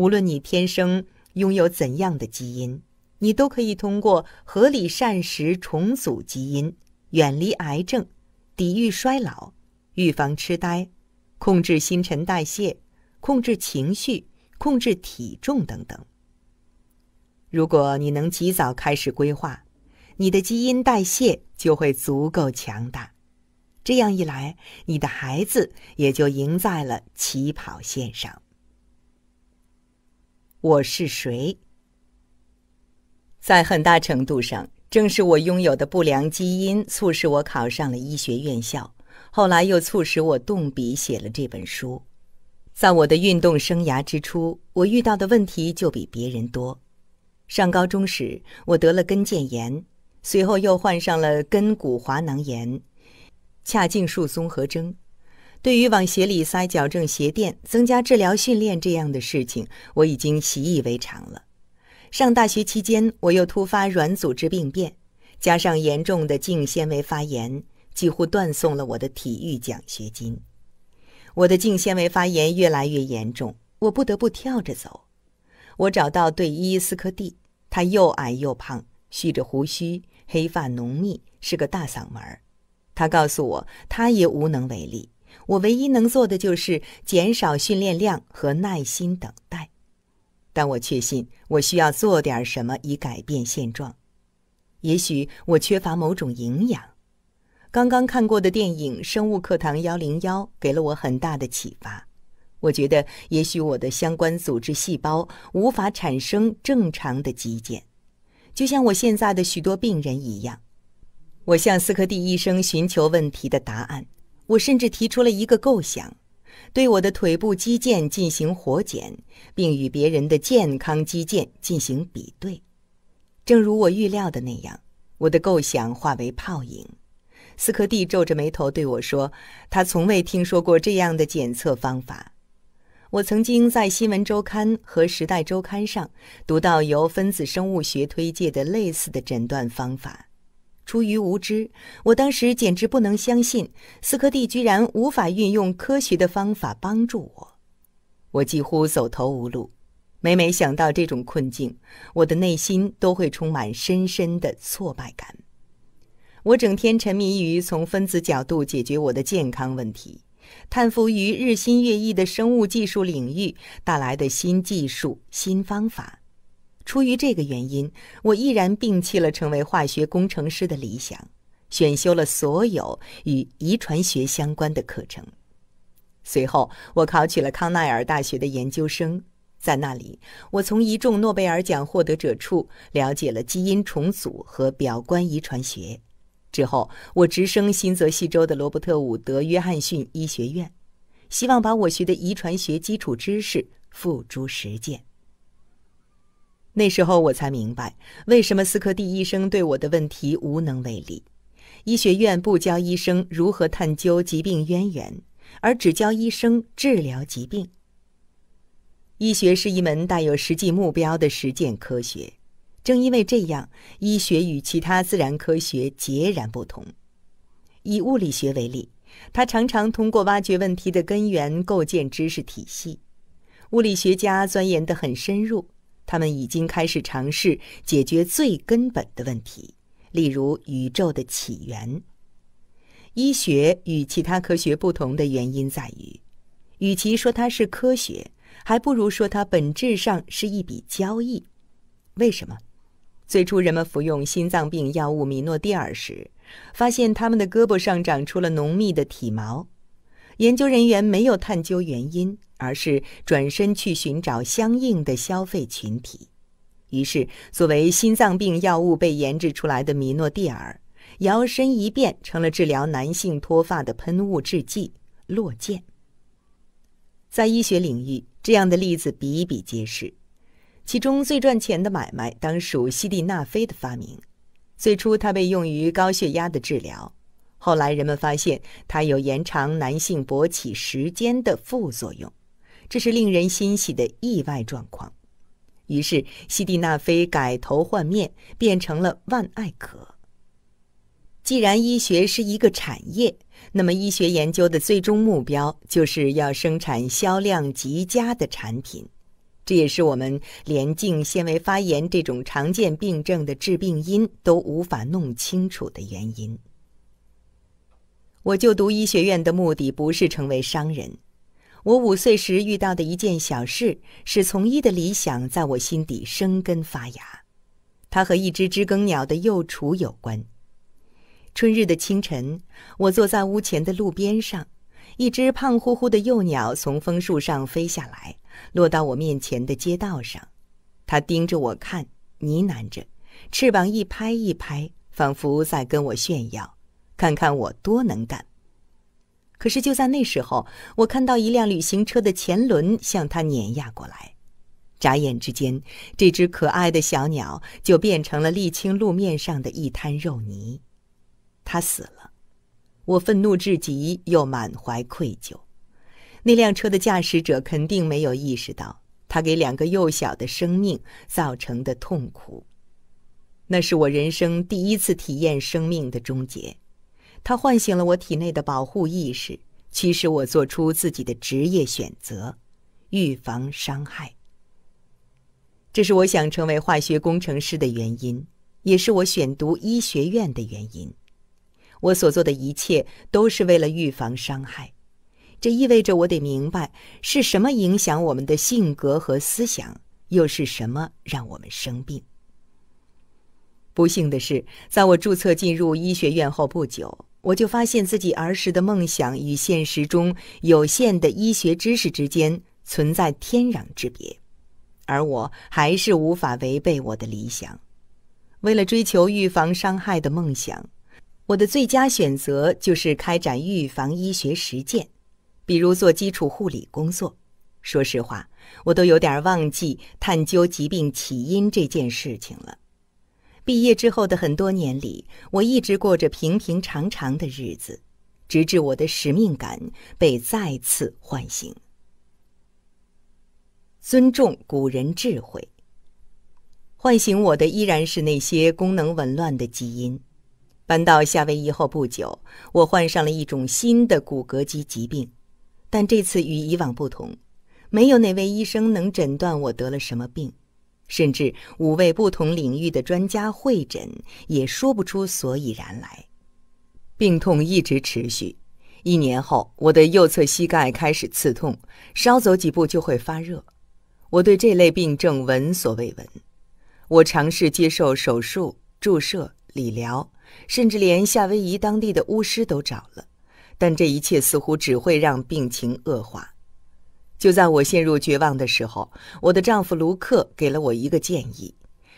无论你天生拥有怎样的基因，你都可以通过合理膳食重组基因，远离癌症，抵御衰老，预防痴呆，控制新陈代谢，控制情绪，控制体重等等。如果你能及早开始规划，你的基因代谢就会足够强大，这样一来，你的孩子也就赢在了起跑线上。我是谁？在很大程度上，正是我拥有的不良基因促使我考上了医学院校，后来又促使我动笔写了这本书。在我的运动生涯之初，我遇到的问题就比别人多。上高中时，我得了跟腱炎，随后又患上了跟骨滑囊炎、髂胫束综合征。对于往鞋里塞矫正鞋垫、增加治疗训练这样的事情，我已经习以为常了。上大学期间，我又突发软组织病变，加上严重的颈纤维发炎，几乎断送了我的体育奖学金。我的颈纤维发炎越来越严重，我不得不跳着走。我找到队医斯科蒂，他又矮又胖，蓄着胡须，黑发浓密，是个大嗓门儿。他告诉我，他也无能为力。我唯一能做的就是减少训练量和耐心等待，但我确信我需要做点什么以改变现状。也许我缺乏某种营养。刚刚看过的电影《生物课堂幺零幺》给了我很大的启发。我觉得也许我的相关组织细胞无法产生正常的肌腱，就像我现在的许多病人一样。我向斯科蒂医生寻求问题的答案。我甚至提出了一个构想，对我的腿部肌腱进行活检，并与别人的健康肌腱进行比对。正如我预料的那样，我的构想化为泡影。斯科蒂皱着眉头对我说：“他从未听说过这样的检测方法。我曾经在《新闻周刊》和《时代周刊》上读到由分子生物学推介的类似的诊断方法。”出于无知，我当时简直不能相信，斯科蒂居然无法运用科学的方法帮助我。我几乎走投无路，每每想到这种困境，我的内心都会充满深深的挫败感。我整天沉迷于从分子角度解决我的健康问题，叹服于日新月异的生物技术领域带来的新技术、新方法。出于这个原因，我毅然摒弃了成为化学工程师的理想，选修了所有与遗传学相关的课程。随后，我考取了康奈尔大学的研究生，在那里，我从一众诺贝尔奖获得者处了解了基因重组和表观遗传学。之后，我直升新泽西州的罗伯特伍德约翰逊医学院，希望把我学的遗传学基础知识付诸实践。那时候我才明白，为什么斯科蒂医生对我的问题无能为力。医学院不教医生如何探究疾病渊源，而只教医生治疗疾病。医学是一门带有实际目标的实践科学。正因为这样，医学与其他自然科学截然不同。以物理学为例，他常常通过挖掘问题的根源构建知识体系。物理学家钻研的很深入。他们已经开始尝试解决最根本的问题，例如宇宙的起源。医学与其他科学不同的原因在于，与其说它是科学，还不如说它本质上是一笔交易。为什么？最初人们服用心脏病药物米诺地尔时，发现他们的胳膊上长出了浓密的体毛。研究人员没有探究原因。而是转身去寻找相应的消费群体，于是作为心脏病药物被研制出来的米诺地尔，摇身一变成了治疗男性脱发的喷雾制剂。落剑，在医学领域，这样的例子比比皆是，其中最赚钱的买卖当属西地那非的发明。最初，它被用于高血压的治疗，后来人们发现它有延长男性勃起时间的副作用。这是令人欣喜的意外状况。于是，西蒂那菲改头换面，变成了万艾可。既然医学是一个产业，那么医学研究的最终目标就是要生产销量极佳的产品。这也是我们连颈纤维发炎这种常见病症的致病因都无法弄清楚的原因。我就读医学院的目的不是成为商人。我五岁时遇到的一件小事，使从医的理想在我心底生根发芽。它和一只知更鸟的幼雏有关。春日的清晨，我坐在屋前的路边上，一只胖乎乎的幼鸟从枫树上飞下来，落到我面前的街道上。它盯着我看，呢喃着，翅膀一拍一拍，仿佛在跟我炫耀：“看看我多能干。”可是就在那时候，我看到一辆旅行车的前轮向它碾压过来。眨眼之间，这只可爱的小鸟就变成了沥青路面上的一滩肉泥。它死了，我愤怒至极，又满怀愧疚。那辆车的驾驶者肯定没有意识到，他给两个幼小的生命造成的痛苦。那是我人生第一次体验生命的终结。它唤醒了我体内的保护意识，驱使我做出自己的职业选择，预防伤害。这是我想成为化学工程师的原因，也是我选读医学院的原因。我所做的一切都是为了预防伤害。这意味着我得明白是什么影响我们的性格和思想，又是什么让我们生病。不幸的是，在我注册进入医学院后不久。我就发现自己儿时的梦想与现实中有限的医学知识之间存在天壤之别，而我还是无法违背我的理想。为了追求预防伤害的梦想，我的最佳选择就是开展预防医学实践，比如做基础护理工作。说实话，我都有点忘记探究疾病起因这件事情了。毕业之后的很多年里，我一直过着平平常常的日子，直至我的使命感被再次唤醒。尊重古人智慧，唤醒我的依然是那些功能紊乱的基因。搬到夏威夷后不久，我患上了一种新的骨骼肌疾病，但这次与以往不同，没有哪位医生能诊断我得了什么病。甚至五位不同领域的专家会诊，也说不出所以然来。病痛一直持续，一年后，我的右侧膝盖开始刺痛，稍走几步就会发热。我对这类病症闻所未闻。我尝试接受手术、注射、理疗，甚至连夏威夷当地的巫师都找了，但这一切似乎只会让病情恶化。就在我陷入绝望的时候，我的丈夫卢克给了我一个建议，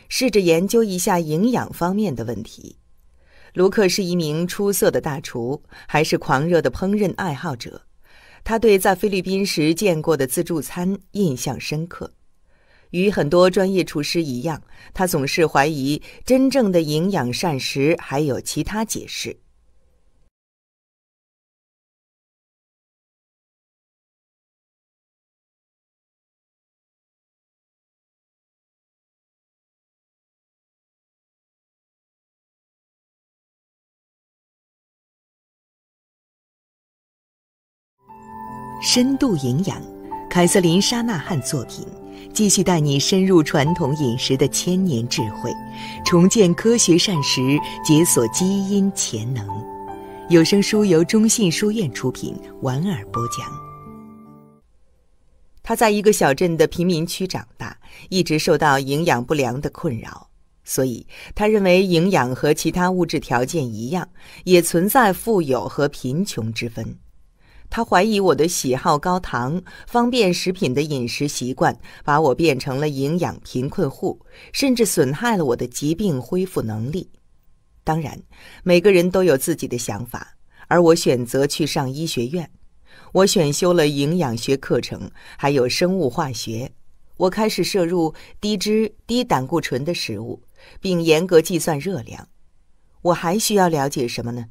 试着研究一下营养方面的问题。卢克是一名出色的大厨，还是狂热的烹饪爱好者。他对在菲律宾时见过的自助餐印象深刻。与很多专业厨师一样，他总是怀疑真正的营养膳食还有其他解释。深度营养，凯瑟琳·沙纳汉作品，继续带你深入传统饮食的千年智慧，重建科学膳食，解锁基因潜能。有声书由中信书院出品，婉尔播讲。他在一个小镇的贫民区长大，一直受到营养不良的困扰，所以他认为营养和其他物质条件一样，也存在富有和贫穷之分。他怀疑我的喜好高糖方便食品的饮食习惯，把我变成了营养贫困户，甚至损害了我的疾病恢复能力。当然，每个人都有自己的想法，而我选择去上医学院。我选修了营养学课程，还有生物化学。我开始摄入低脂、低胆固醇的食物，并严格计算热量。我还需要了解什么呢？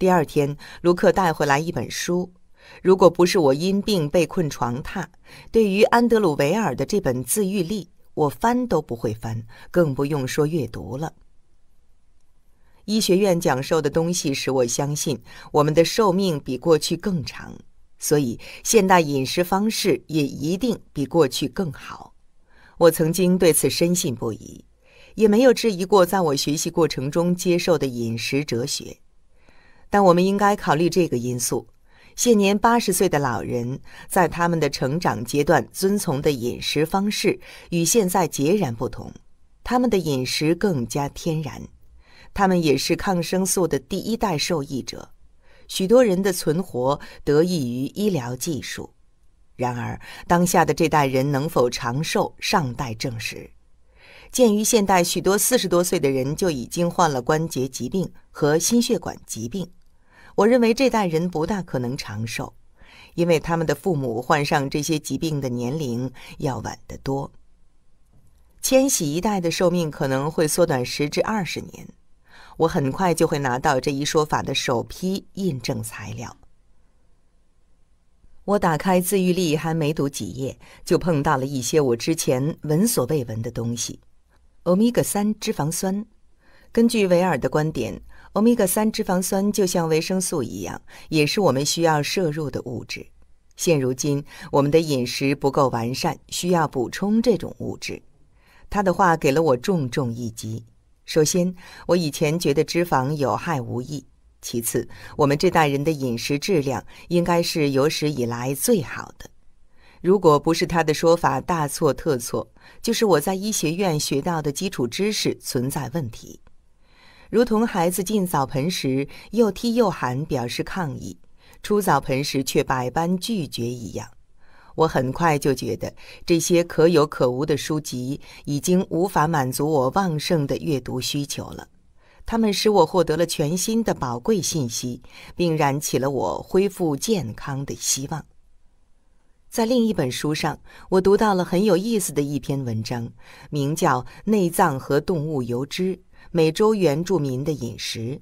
第二天，卢克带回来一本书。如果不是我因病被困床榻，对于安德鲁·维尔的这本自愈力，我翻都不会翻，更不用说阅读了。医学院讲授的东西使我相信，我们的寿命比过去更长，所以现代饮食方式也一定比过去更好。我曾经对此深信不疑，也没有质疑过在我学习过程中接受的饮食哲学。但我们应该考虑这个因素。现年八十岁的老人，在他们的成长阶段遵从的饮食方式与现在截然不同。他们的饮食更加天然，他们也是抗生素的第一代受益者。许多人的存活得益于医疗技术。然而，当下的这代人能否长寿尚待证实。鉴于现代许多四十多岁的人就已经患了关节疾病和心血管疾病。我认为这代人不大可能长寿，因为他们的父母患上这些疾病的年龄要晚得多。迁徙一代的寿命可能会缩短十至二十年。我很快就会拿到这一说法的首批印证材料。我打开《自愈力》，还没读几页，就碰到了一些我之前闻所未闻的东西——欧米伽三脂肪酸。根据维尔的观点。欧米伽三脂肪酸就像维生素一样，也是我们需要摄入的物质。现如今，我们的饮食不够完善，需要补充这种物质。他的话给了我重重一击。首先，我以前觉得脂肪有害无益；其次，我们这代人的饮食质量应该是有史以来最好的。如果不是他的说法大错特错，就是我在医学院学到的基础知识存在问题。如同孩子进澡盆时又踢又喊表示抗议，出澡盆时却百般拒绝一样，我很快就觉得这些可有可无的书籍已经无法满足我旺盛的阅读需求了。他们使我获得了全新的宝贵信息，并燃起了我恢复健康的希望。在另一本书上，我读到了很有意思的一篇文章，名叫《内脏和动物油脂》。美洲原住民的饮食。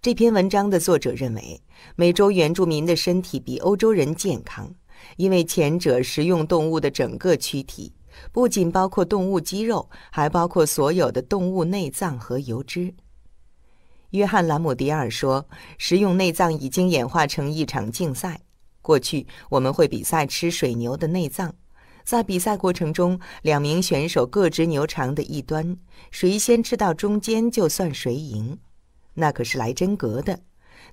这篇文章的作者认为，美洲原住民的身体比欧洲人健康，因为前者食用动物的整个躯体，不仅包括动物肌肉，还包括所有的动物内脏和油脂。约翰·兰姆迪尔说：“食用内脏已经演化成一场竞赛。过去，我们会比赛吃水牛的内脏。”在比赛过程中，两名选手各执牛肠的一端，谁先吃到中间就算谁赢。那可是来真格的。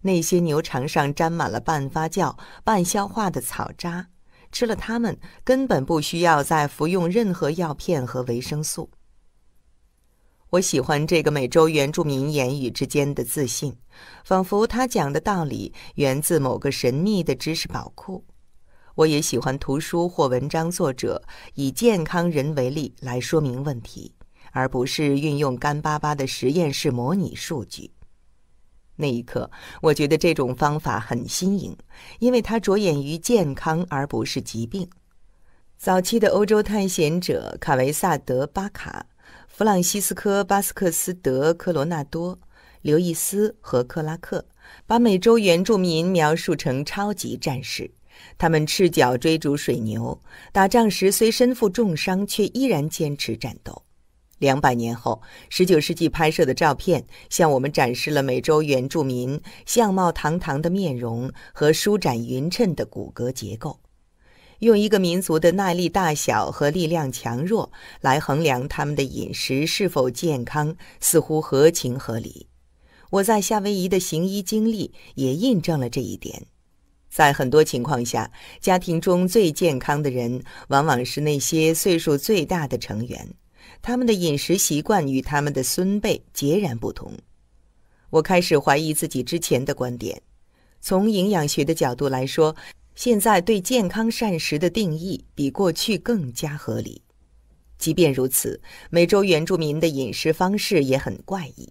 那些牛肠上沾满了半发酵、半消化的草渣，吃了它们根本不需要再服用任何药片和维生素。我喜欢这个美洲原住民言语之间的自信，仿佛他讲的道理源自某个神秘的知识宝库。我也喜欢图书或文章作者以健康人为例来说明问题，而不是运用干巴巴的实验室模拟数据。那一刻，我觉得这种方法很新颖，因为它着眼于健康而不是疾病。早期的欧洲探险者卡维萨德·巴卡、弗朗西斯科·巴斯克斯·德·科罗纳多、刘易斯和克拉克，把美洲原住民描述成超级战士。他们赤脚追逐水牛，打仗时虽身负重伤，却依然坚持战斗。两百年后，十九世纪拍摄的照片向我们展示了美洲原住民相貌堂堂的面容和舒展匀称的骨骼结构。用一个民族的耐力大小和力量强弱来衡量他们的饮食是否健康，似乎合情合理。我在夏威夷的行医经历也印证了这一点。在很多情况下，家庭中最健康的人往往是那些岁数最大的成员，他们的饮食习惯与他们的孙辈截然不同。我开始怀疑自己之前的观点。从营养学的角度来说，现在对健康膳食的定义比过去更加合理。即便如此，美洲原住民的饮食方式也很怪异。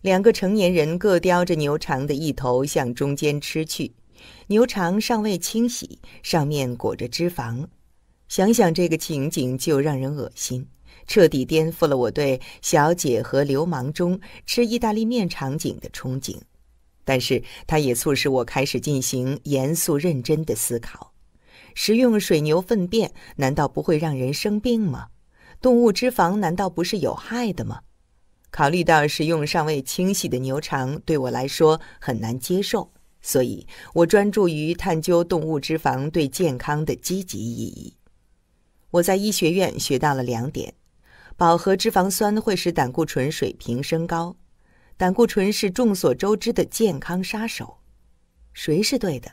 两个成年人各叼着牛肠的一头，向中间吃去。牛肠尚未清洗，上面裹着脂肪，想想这个情景就让人恶心，彻底颠覆了我对《小姐和流氓》中吃意大利面场景的憧憬。但是，它也促使我开始进行严肃认真的思考：食用水牛粪便难道不会让人生病吗？动物脂肪难道不是有害的吗？考虑到食用尚未清洗的牛肠对我来说很难接受。所以我专注于探究动物脂肪对健康的积极意义。我在医学院学到了两点：饱和脂肪酸会使胆固醇水平升高，胆固醇是众所周知的健康杀手。谁是对的？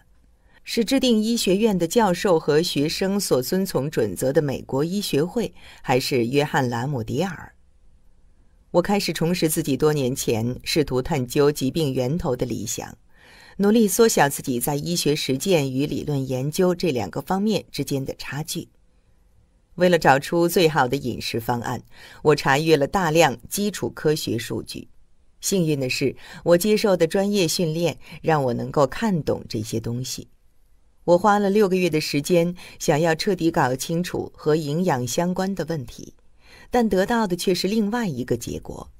是制定医学院的教授和学生所遵从准则的美国医学会，还是约翰·兰姆迪尔？我开始重拾自己多年前试图探究疾病源头的理想。努力缩小自己在医学实践与理论研究这两个方面之间的差距。为了找出最好的饮食方案，我查阅了大量基础科学数据。幸运的是，我接受的专业训练让我能够看懂这些东西。我花了六个月的时间，想要彻底搞清楚和营养相关的问题，但得到的却是另外一个结果。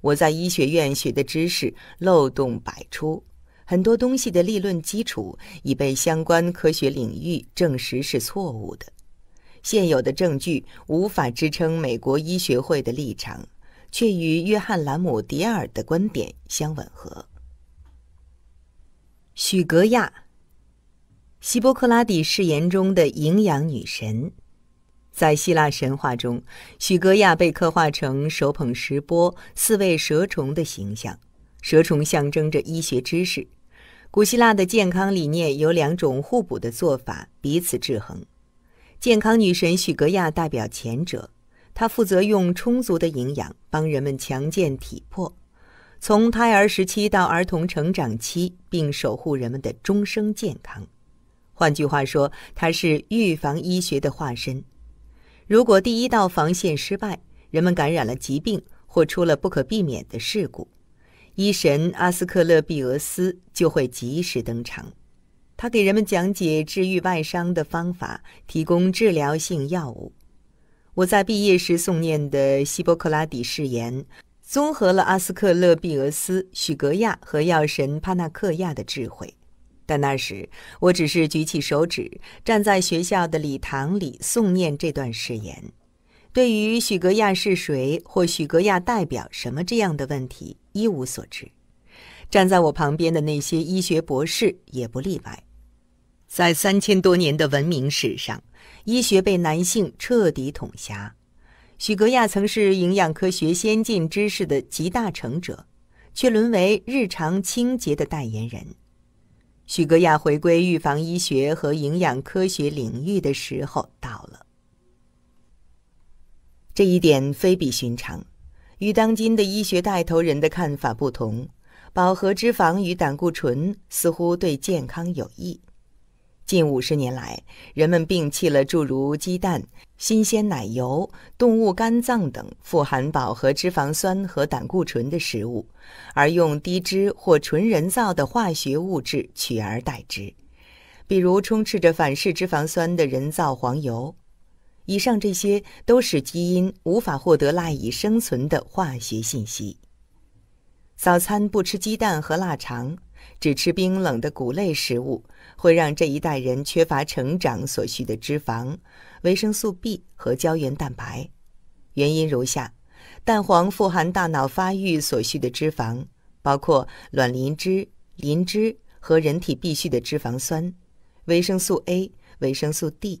我在医学院学的知识漏洞百出。很多东西的立论基础已被相关科学领域证实是错误的，现有的证据无法支撑美国医学会的立场，却与约翰·兰姆·迪尔的观点相吻合。许格亚，希波克拉底誓言中的营养女神，在希腊神话中，许格亚被刻画成手捧石钵、四位蛇虫的形象，蛇虫象征着医学知识。古希腊的健康理念有两种互补的做法，彼此制衡。健康女神许格亚代表前者，她负责用充足的营养帮人们强健体魄，从胎儿时期到儿童成长期，并守护人们的终生健康。换句话说，她是预防医学的化身。如果第一道防线失败，人们感染了疾病或出了不可避免的事故。医神阿斯克勒庇俄斯就会及时登场，他给人们讲解治愈外伤的方法，提供治疗性药物。我在毕业时诵念的希波克拉底誓言，综合了阿斯克勒庇俄斯、许格亚和药神帕纳克亚的智慧。但那时我只是举起手指，站在学校的礼堂里诵念这段誓言。对于许格亚是谁，或许格亚代表什么这样的问题，一无所知，站在我旁边的那些医学博士也不例外。在三千多年的文明史上，医学被男性彻底统辖。许格亚曾是营养科学先进知识的集大成者，却沦为日常清洁的代言人。许格亚回归预防医学和营养科学领域的时候到了，这一点非比寻常。与当今的医学带头人的看法不同，饱和脂肪与胆固醇似乎对健康有益。近五十年来，人们摒弃了诸如鸡蛋、新鲜奶油、动物肝脏等富含饱和脂肪酸和胆固醇的食物，而用低脂或纯人造的化学物质取而代之，比如充斥着反式脂肪酸的人造黄油。以上这些都是基因无法获得赖以生存的化学信息。早餐不吃鸡蛋和腊肠，只吃冰冷的谷类食物，会让这一代人缺乏成长所需的脂肪、维生素 B 和胶原蛋白。原因如下：蛋黄富含大脑发育所需的脂肪，包括卵磷脂、磷脂和人体必需的脂肪酸、维生素 A、维生素 D。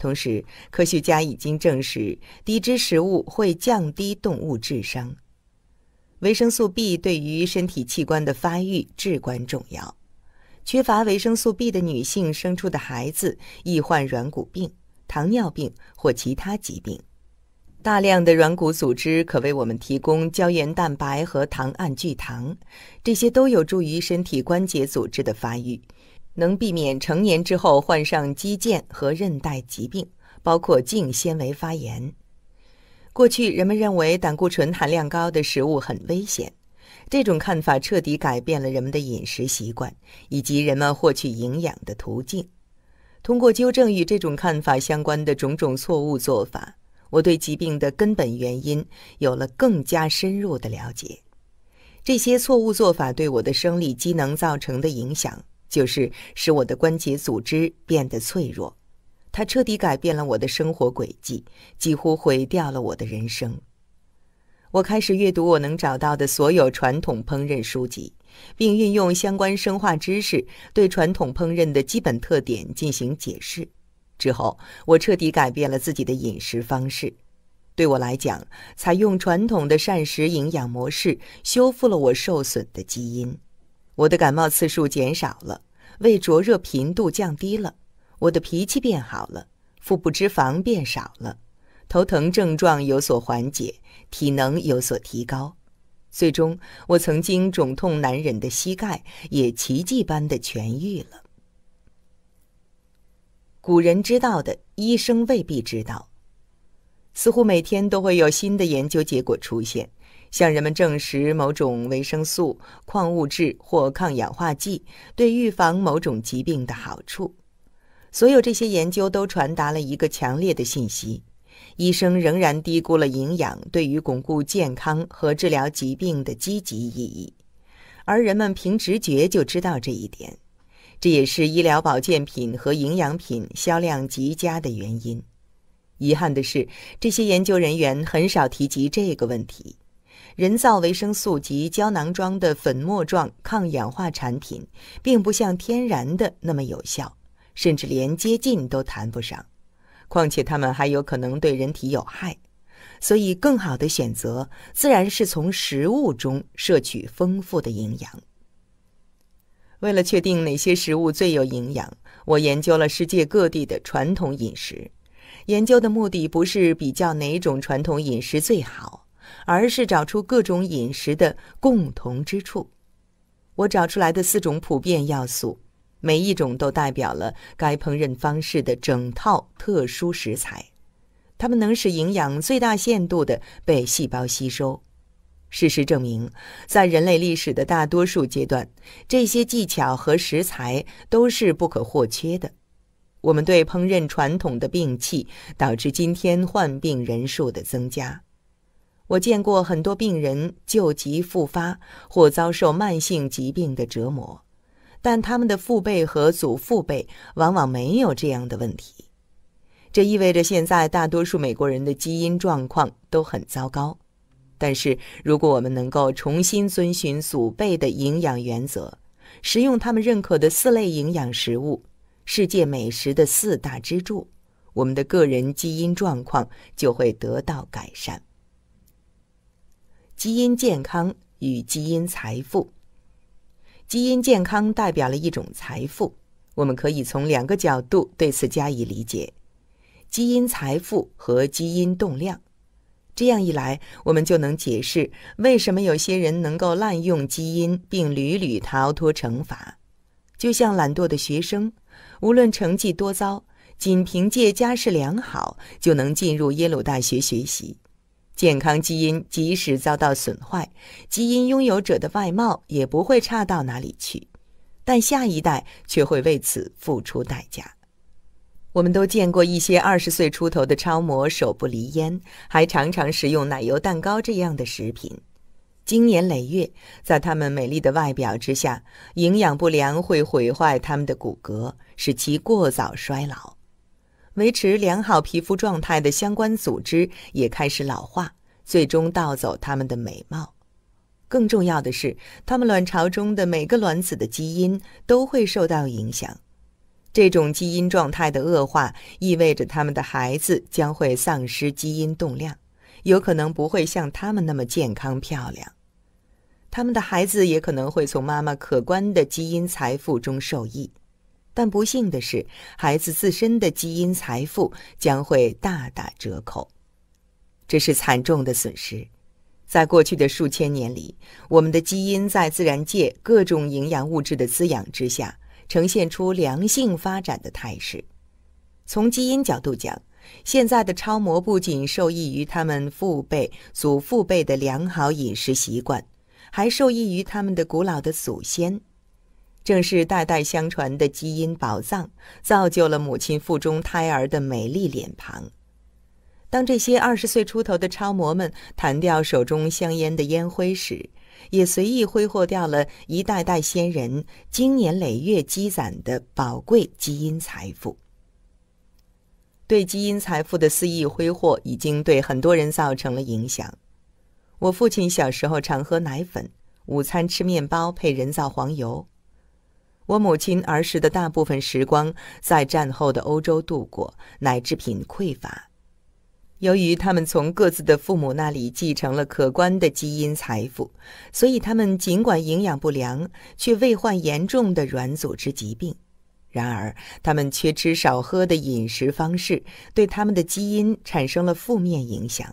同时，科学家已经证实，低脂食物会降低动物智商。维生素 B 对于身体器官的发育至关重要。缺乏维生素 B 的女性生出的孩子易患软骨病、糖尿病或其他疾病。大量的软骨组织可为我们提供胶原蛋白和糖胺聚糖，这些都有助于身体关节组织的发育。能避免成年之后患上肌腱和韧带疾病，包括颈纤维发炎。过去人们认为胆固醇含量高的食物很危险，这种看法彻底改变了人们的饮食习惯以及人们获取营养的途径。通过纠正与这种看法相关的种种错误做法，我对疾病的根本原因有了更加深入的了解。这些错误做法对我的生理机能造成的影响。就是使我的关节组织变得脆弱，它彻底改变了我的生活轨迹，几乎毁掉了我的人生。我开始阅读我能找到的所有传统烹饪书籍，并运用相关生化知识对传统烹饪的基本特点进行解释。之后，我彻底改变了自己的饮食方式。对我来讲，采用传统的膳食营养模式修复了我受损的基因。我的感冒次数减少了，胃灼热频度降低了，我的脾气变好了，腹部脂肪变少了，头疼症状有所缓解，体能有所提高，最终我曾经肿痛难忍的膝盖也奇迹般的痊愈了。古人知道的，医生未必知道。似乎每天都会有新的研究结果出现。向人们证实某种维生素、矿物质或抗氧化剂对预防某种疾病的好处。所有这些研究都传达了一个强烈的信息：医生仍然低估了营养对于巩固健康和治疗疾病的积极意义。而人们凭直觉就知道这一点。这也是医疗保健品和营养品销量极佳的原因。遗憾的是，这些研究人员很少提及这个问题。人造维生素及胶囊装的粉末状抗氧化产品，并不像天然的那么有效，甚至连接近都谈不上。况且它们还有可能对人体有害，所以更好的选择自然是从食物中摄取丰富的营养。为了确定哪些食物最有营养，我研究了世界各地的传统饮食。研究的目的不是比较哪种传统饮食最好。而是找出各种饮食的共同之处。我找出来的四种普遍要素，每一种都代表了该烹饪方式的整套特殊食材，它们能使营养最大限度地被细胞吸收。事实证明，在人类历史的大多数阶段，这些技巧和食材都是不可或缺的。我们对烹饪传统的摒弃，导致今天患病人数的增加。我见过很多病人旧疾复发或遭受慢性疾病的折磨，但他们的父辈和祖父辈往往没有这样的问题。这意味着现在大多数美国人的基因状况都很糟糕。但是，如果我们能够重新遵循祖辈的营养原则，食用他们认可的四类营养食物——世界美食的四大支柱，我们的个人基因状况就会得到改善。基因健康与基因财富，基因健康代表了一种财富，我们可以从两个角度对此加以理解：基因财富和基因动量。这样一来，我们就能解释为什么有些人能够滥用基因，并屡屡逃脱惩罚。就像懒惰的学生，无论成绩多糟，仅凭借家世良好就能进入耶鲁大学学习。健康基因即使遭到损坏，基因拥有者的外貌也不会差到哪里去，但下一代却会为此付出代价。我们都见过一些二十岁出头的超模手不离烟，还常常食用奶油蛋糕这样的食品。经年累月，在他们美丽的外表之下，营养不良会毁坏他们的骨骼，使其过早衰老。维持良好皮肤状态的相关组织也开始老化，最终盗走他们的美貌。更重要的是，他们卵巢中的每个卵子的基因都会受到影响。这种基因状态的恶化意味着他们的孩子将会丧失基因动量，有可能不会像他们那么健康漂亮。他们的孩子也可能会从妈妈可观的基因财富中受益。但不幸的是，孩子自身的基因财富将会大打折扣，这是惨重的损失。在过去的数千年里，我们的基因在自然界各种营养物质的滋养之下，呈现出良性发展的态势。从基因角度讲，现在的超模不仅受益于他们父辈、祖父辈的良好饮食习惯，还受益于他们的古老的祖先。正是代代相传的基因宝藏，造就了母亲腹中胎儿的美丽脸庞。当这些二十岁出头的超模们弹掉手中香烟的烟灰时，也随意挥霍掉了一代代先人经年累月积攒的宝贵基因财富。对基因财富的肆意挥霍，已经对很多人造成了影响。我父亲小时候常喝奶粉，午餐吃面包配人造黄油。我母亲儿时的大部分时光在战后的欧洲度过，奶制品匮乏。由于他们从各自的父母那里继承了可观的基因财富，所以他们尽管营养不良，却未患严重的软组织疾病。然而，他们缺吃少喝的饮食方式对他们的基因产生了负面影响。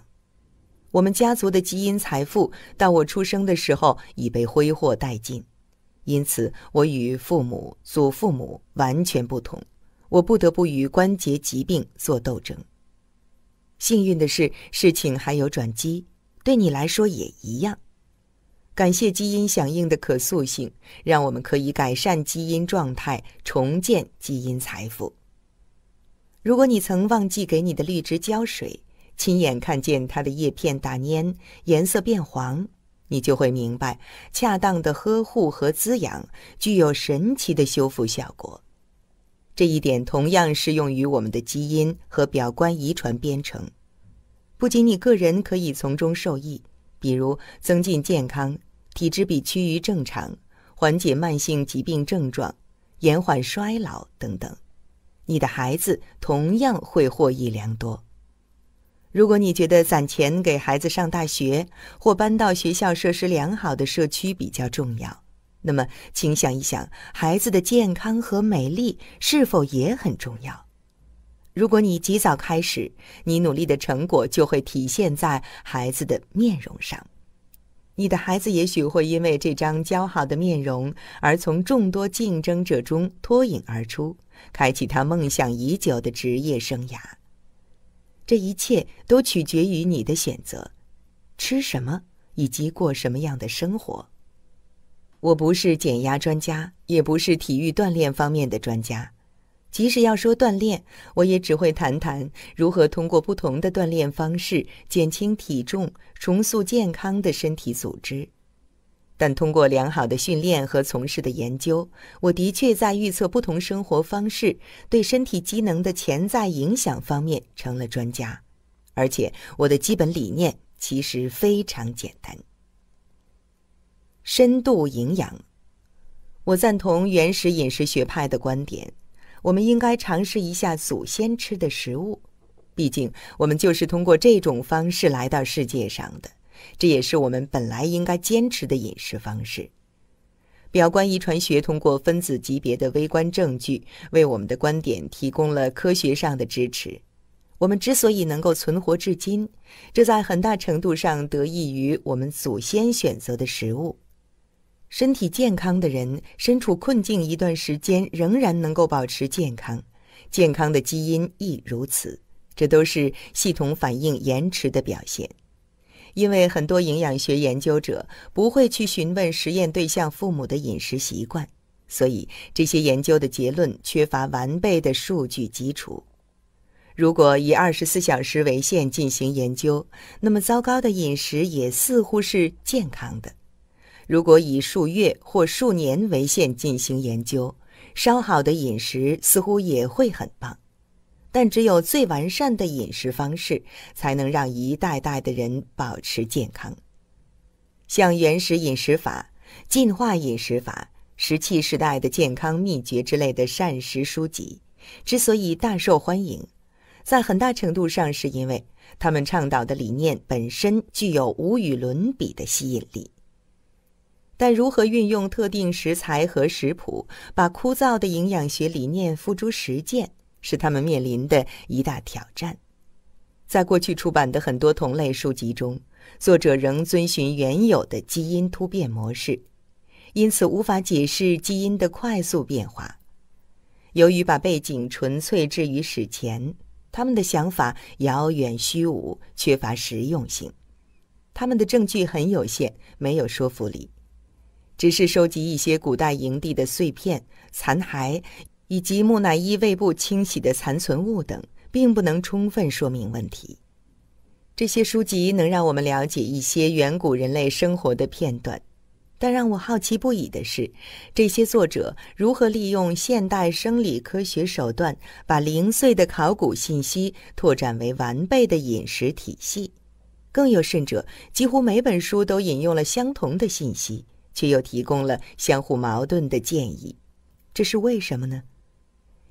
我们家族的基因财富到我出生的时候已被挥霍殆尽。因此，我与父母、祖父母完全不同。我不得不与关节疾病做斗争。幸运的是，事情还有转机。对你来说也一样。感谢基因响应的可塑性，让我们可以改善基因状态，重建基因财富。如果你曾忘记给你的绿植浇水，亲眼看见它的叶片打蔫、颜色变黄。你就会明白，恰当的呵护和滋养具有神奇的修复效果。这一点同样适用于我们的基因和表观遗传编程。不仅你个人可以从中受益，比如增进健康、体质比趋于正常、缓解慢性疾病症状、延缓衰老等等，你的孩子同样会获益良多。如果你觉得攒钱给孩子上大学或搬到学校设施良好的社区比较重要，那么请想一想，孩子的健康和美丽是否也很重要？如果你及早开始，你努力的成果就会体现在孩子的面容上。你的孩子也许会因为这张姣好的面容而从众多竞争者中脱颖而出，开启他梦想已久的职业生涯。这一切都取决于你的选择，吃什么以及过什么样的生活。我不是减压专家，也不是体育锻炼方面的专家。即使要说锻炼，我也只会谈谈如何通过不同的锻炼方式减轻体重，重塑健康的身体组织。但通过良好的训练和从事的研究，我的确在预测不同生活方式对身体机能的潜在影响方面成了专家。而且，我的基本理念其实非常简单：深度营养。我赞同原始饮食学派的观点，我们应该尝试一下祖先吃的食物。毕竟，我们就是通过这种方式来到世界上的。这也是我们本来应该坚持的饮食方式。表观遗传学通过分子级别的微观证据，为我们的观点提供了科学上的支持。我们之所以能够存活至今，这在很大程度上得益于我们祖先选择的食物。身体健康的人身处困境一段时间，仍然能够保持健康，健康的基因亦如此。这都是系统反应延迟的表现。因为很多营养学研究者不会去询问实验对象父母的饮食习惯，所以这些研究的结论缺乏完备的数据基础。如果以二十四小时为限进行研究，那么糟糕的饮食也似乎是健康的；如果以数月或数年为限进行研究，稍好的饮食似乎也会很棒。但只有最完善的饮食方式，才能让一代代的人保持健康。像原始饮食法、进化饮食法、石器时代的健康秘诀之类的膳食书籍，之所以大受欢迎，在很大程度上是因为他们倡导的理念本身具有无与伦比的吸引力。但如何运用特定食材和食谱，把枯燥的营养学理念付诸实践？是他们面临的一大挑战。在过去出版的很多同类书籍中，作者仍遵循原有的基因突变模式，因此无法解释基因的快速变化。由于把背景纯粹置于史前，他们的想法遥远虚无，缺乏实用性。他们的证据很有限，没有说服力，只是收集一些古代营地的碎片残骸。以及木乃伊胃部清洗的残存物等，并不能充分说明问题。这些书籍能让我们了解一些远古人类生活的片段，但让我好奇不已的是，这些作者如何利用现代生理科学手段，把零碎的考古信息拓展为完备的饮食体系？更有甚者，几乎每本书都引用了相同的信息，却又提供了相互矛盾的建议，这是为什么呢？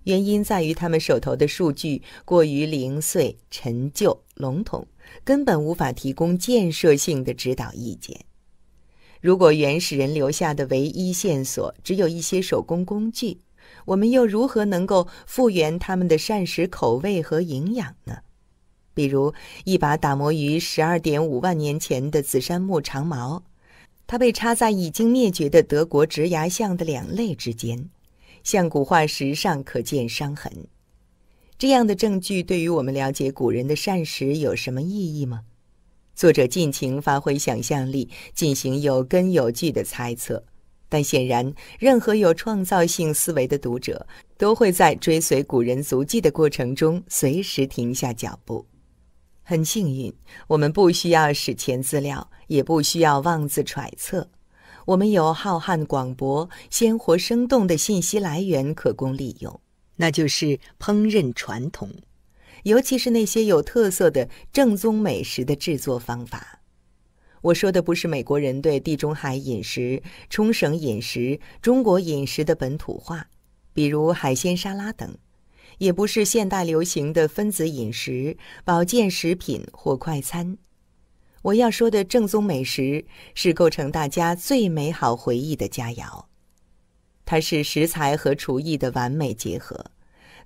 原因在于他们手头的数据过于零碎、陈旧、笼统，根本无法提供建设性的指导意见。如果原始人留下的唯一线索只有一些手工工具，我们又如何能够复原他们的膳食口味和营养呢？比如一把打磨于十二点五万年前的紫杉木长矛，它被插在已经灭绝的德国直牙象的两肋之间。像古化石上可见伤痕，这样的证据对于我们了解古人的膳食有什么意义吗？作者尽情发挥想象力，进行有根有据的猜测，但显然，任何有创造性思维的读者都会在追随古人足迹的过程中随时停下脚步。很幸运，我们不需要史前资料，也不需要妄自揣测。我们有浩瀚广博、鲜活生动的信息来源可供利用，那就是烹饪传统，尤其是那些有特色的正宗美食的制作方法。我说的不是美国人对地中海饮食、冲绳饮食、中国饮食的本土化，比如海鲜沙拉等，也不是现代流行的分子饮食、保健食品或快餐。我要说的正宗美食，是构成大家最美好回忆的佳肴。它是食材和厨艺的完美结合，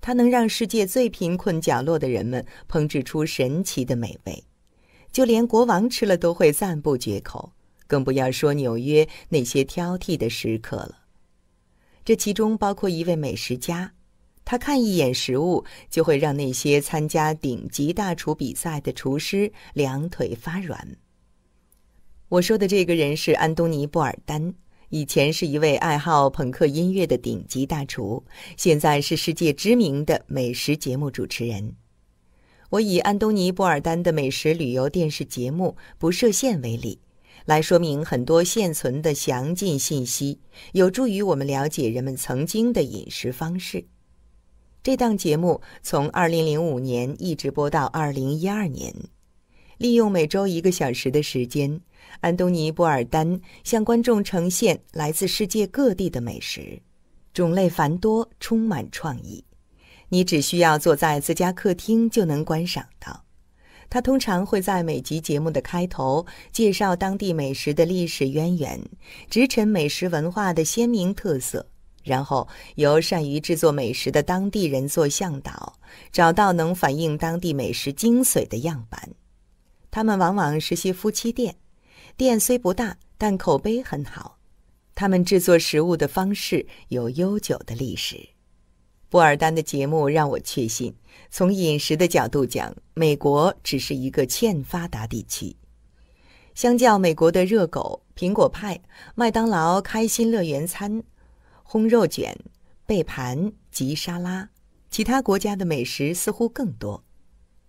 它能让世界最贫困角落的人们烹制出神奇的美味，就连国王吃了都会赞不绝口，更不要说纽约那些挑剔的食客了。这其中包括一位美食家。他看一眼食物，就会让那些参加顶级大厨比赛的厨师两腿发软。我说的这个人是安东尼·布尔丹，以前是一位爱好朋克音乐的顶级大厨，现在是世界知名的美食节目主持人。我以安东尼·布尔丹的美食旅游电视节目《不设限》为例，来说明很多现存的详尽信息有助于我们了解人们曾经的饮食方式。这档节目从二零零五年一直播到二零一二年，利用每周一个小时的时间，安东尼·波尔丹向观众呈现来自世界各地的美食，种类繁多，充满创意。你只需要坐在自家客厅就能观赏到。他通常会在每集节目的开头介绍当地美食的历史渊源，直陈美食文化的鲜明特色。然后由善于制作美食的当地人做向导，找到能反映当地美食精髓的样板。他们往往是些夫妻店，店虽不大，但口碑很好。他们制作食物的方式有悠久的历史。博尔丹的节目让我确信，从饮食的角度讲，美国只是一个欠发达地区。相较美国的热狗、苹果派、麦当劳、开心乐园餐。烘肉卷、焙盘及沙拉，其他国家的美食似乎更多。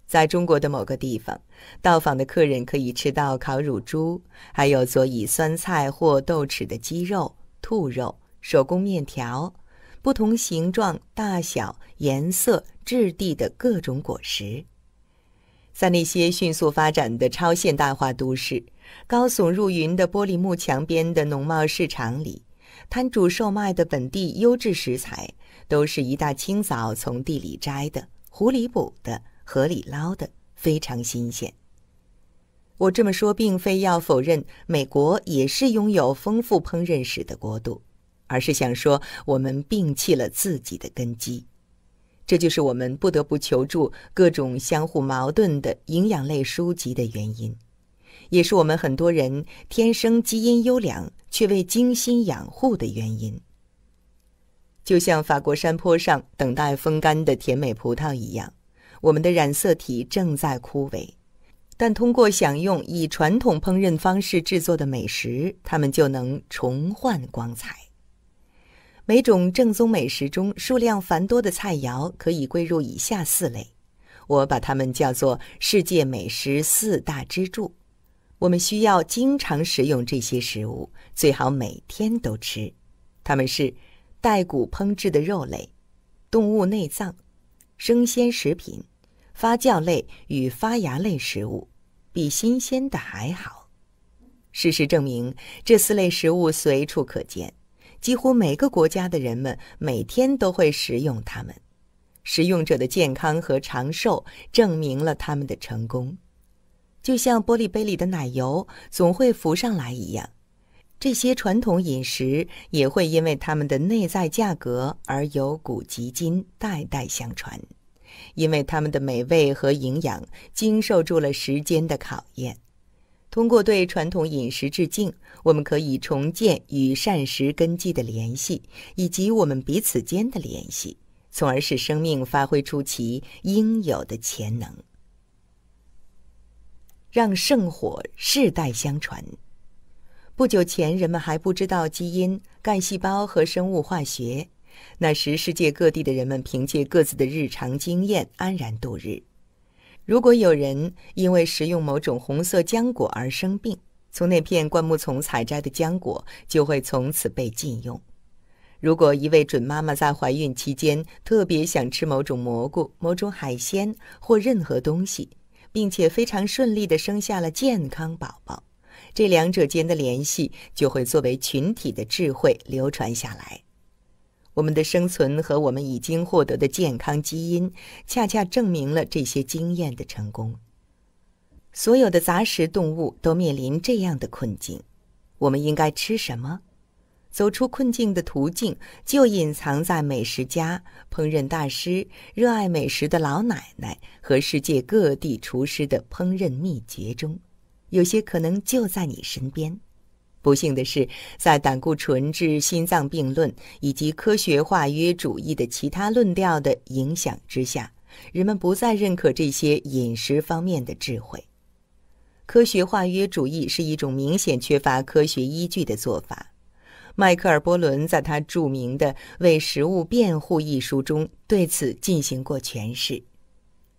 在中国的某个地方，到访的客人可以吃到烤乳猪，还有佐以酸菜或豆豉的鸡肉、兔肉、手工面条、不同形状、大小、颜色、质地的各种果实。在那些迅速发展的超现代化都市，高耸入云的玻璃幕墙边的农贸市场里。摊主售卖的本地优质食材，都是一大清早从地里摘的、湖里捕的、河里捞的，非常新鲜。我这么说，并非要否认美国也是拥有丰富烹饪史的国度，而是想说我们摒弃了自己的根基，这就是我们不得不求助各种相互矛盾的营养类书籍的原因。也是我们很多人天生基因优良却未精心养护的原因。就像法国山坡上等待风干的甜美葡萄一样，我们的染色体正在枯萎，但通过享用以传统烹饪方式制作的美食，它们就能重焕光彩。每种正宗美食中数量繁多的菜肴可以归入以下四类，我把它们叫做世界美食四大支柱。我们需要经常食用这些食物，最好每天都吃。它们是带骨烹制的肉类、动物内脏、生鲜食品、发酵类与发芽类食物，比新鲜的还好。事实证明，这四类食物随处可见，几乎每个国家的人们每天都会食用它们。食用者的健康和长寿证明了他们的成功。就像玻璃杯里的奶油总会浮上来一样，这些传统饮食也会因为它们的内在价格而由古及今、代代相传，因为它们的美味和营养经受住了时间的考验。通过对传统饮食致敬，我们可以重建与膳食根基的联系，以及我们彼此间的联系，从而使生命发挥出其应有的潜能。让圣火世代相传。不久前，人们还不知道基因、干细胞和生物化学。那时，世界各地的人们凭借各自的日常经验安然度日。如果有人因为食用某种红色浆果而生病，从那片灌木丛采摘的浆果就会从此被禁用。如果一位准妈妈在怀孕期间特别想吃某种蘑菇、某种海鲜或任何东西，并且非常顺利地生下了健康宝宝，这两者间的联系就会作为群体的智慧流传下来。我们的生存和我们已经获得的健康基因，恰恰证明了这些经验的成功。所有的杂食动物都面临这样的困境：我们应该吃什么？走出困境的途径就隐藏在美食家、烹饪大师、热爱美食的老奶奶和世界各地厨师的烹饪秘诀中，有些可能就在你身边。不幸的是，在胆固醇治心脏病论以及科学化约主义的其他论调的影响之下，人们不再认可这些饮食方面的智慧。科学化约主义是一种明显缺乏科学依据的做法。迈克尔·波伦在他著名的《为食物辩护》一书中对此进行过诠释。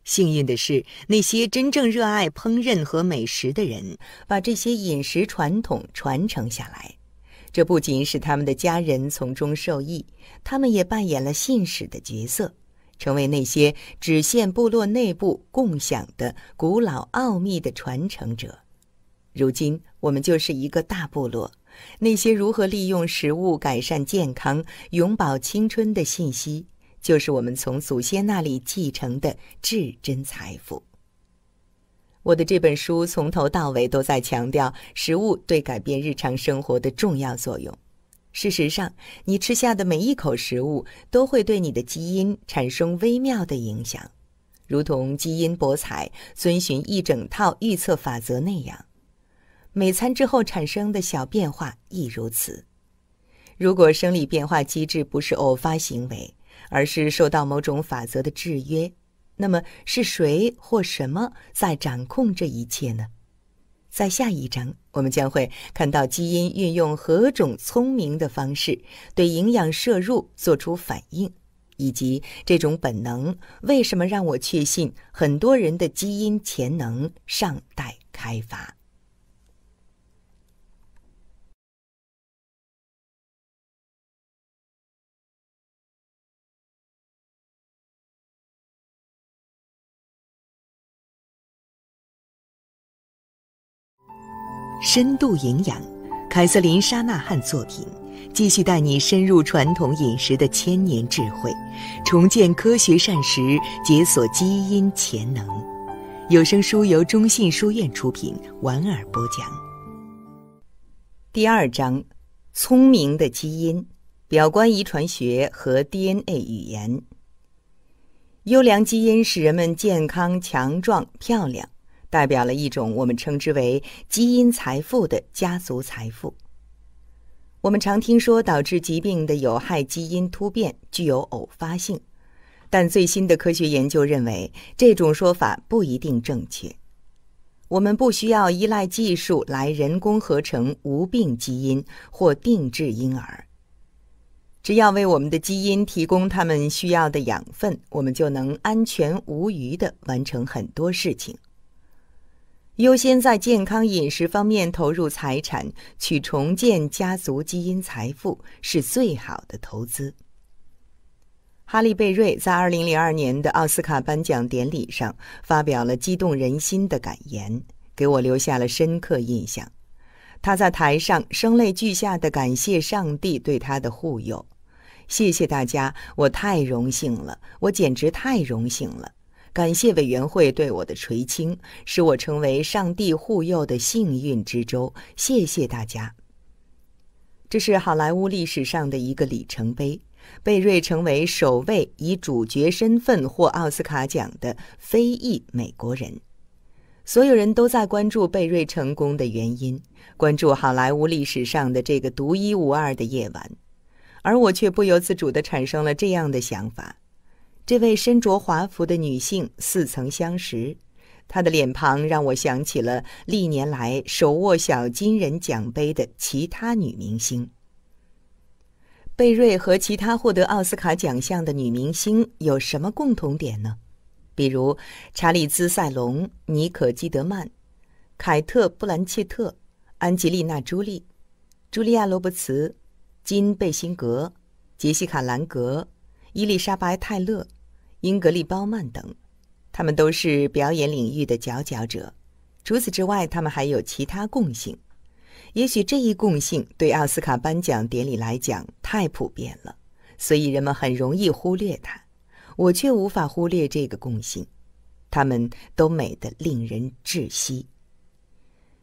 幸运的是，那些真正热爱烹饪和美食的人把这些饮食传统传承下来。这不仅使他们的家人从中受益，他们也扮演了信使的角色，成为那些只限部落内部共享的古老奥秘的传承者。如今，我们就是一个大部落。那些如何利用食物改善健康、永葆青春的信息，就是我们从祖先那里继承的至真财富。我的这本书从头到尾都在强调食物对改变日常生活的重要作用。事实上，你吃下的每一口食物都会对你的基因产生微妙的影响，如同基因博彩遵循一整套预测法则那样。每餐之后产生的小变化亦如此。如果生理变化机制不是偶发行为，而是受到某种法则的制约，那么是谁或什么在掌控这一切呢？在下一章，我们将会看到基因运用何种聪明的方式对营养摄入做出反应，以及这种本能为什么让我确信很多人的基因潜能尚待开发。深度营养，凯瑟琳·沙纳汉作品，继续带你深入传统饮食的千年智慧，重建科学膳食，解锁基因潜能。有声书由中信书院出品，婉尔播讲。第二章：聪明的基因、表观遗传学和 DNA 语言。优良基因使人们健康、强壮、漂亮。代表了一种我们称之为基因财富的家族财富。我们常听说导致疾病的有害基因突变具有偶发性，但最新的科学研究认为这种说法不一定正确。我们不需要依赖技术来人工合成无病基因或定制婴儿。只要为我们的基因提供他们需要的养分，我们就能安全无虞的完成很多事情。优先在健康饮食方面投入财产，去重建家族基因财富，是最好的投资。哈利·贝瑞在二零零二年的奥斯卡颁奖典礼上发表了激动人心的感言，给我留下了深刻印象。他在台上声泪俱下的感谢上帝对他的护佑，谢谢大家，我太荣幸了，我简直太荣幸了。感谢委员会对我的垂青，使我成为上帝护佑的幸运之舟。谢谢大家。这是好莱坞历史上的一个里程碑，贝瑞成为首位以主角身份获奥斯卡奖的非裔美国人。所有人都在关注贝瑞成功的原因，关注好莱坞历史上的这个独一无二的夜晚，而我却不由自主的产生了这样的想法。这位身着华服的女性似曾相识，她的脸庞让我想起了历年来手握小金人奖杯的其他女明星。贝瑞和其他获得奥斯卡奖项的女明星有什么共同点呢？比如查理兹·塞隆、妮可·基德曼、凯特·布兰切特、安吉丽娜·朱莉、茱莉亚·罗伯茨、金·贝辛格、杰西卡·兰格。伊丽莎白·泰勒、英格丽·褒曼等，他们都是表演领域的佼佼者。除此之外，他们还有其他共性。也许这一共性对奥斯卡颁奖典礼来讲太普遍了，所以人们很容易忽略它。我却无法忽略这个共性：他们都美得令人窒息。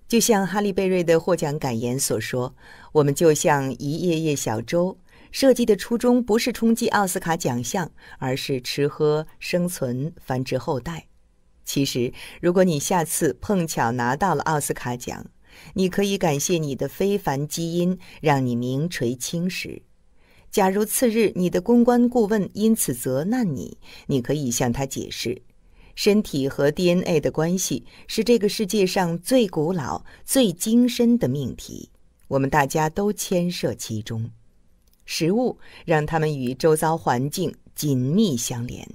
就像哈利·贝瑞的获奖感言所说：“我们就像一页页小舟。”设计的初衷不是冲击奥斯卡奖项，而是吃喝生存繁殖后代。其实，如果你下次碰巧拿到了奥斯卡奖，你可以感谢你的非凡基因让你名垂青史。假如次日你的公关顾问因此责难你，你可以向他解释：身体和 DNA 的关系是这个世界上最古老、最精深的命题，我们大家都牵涉其中。食物让他们与周遭环境紧密相连。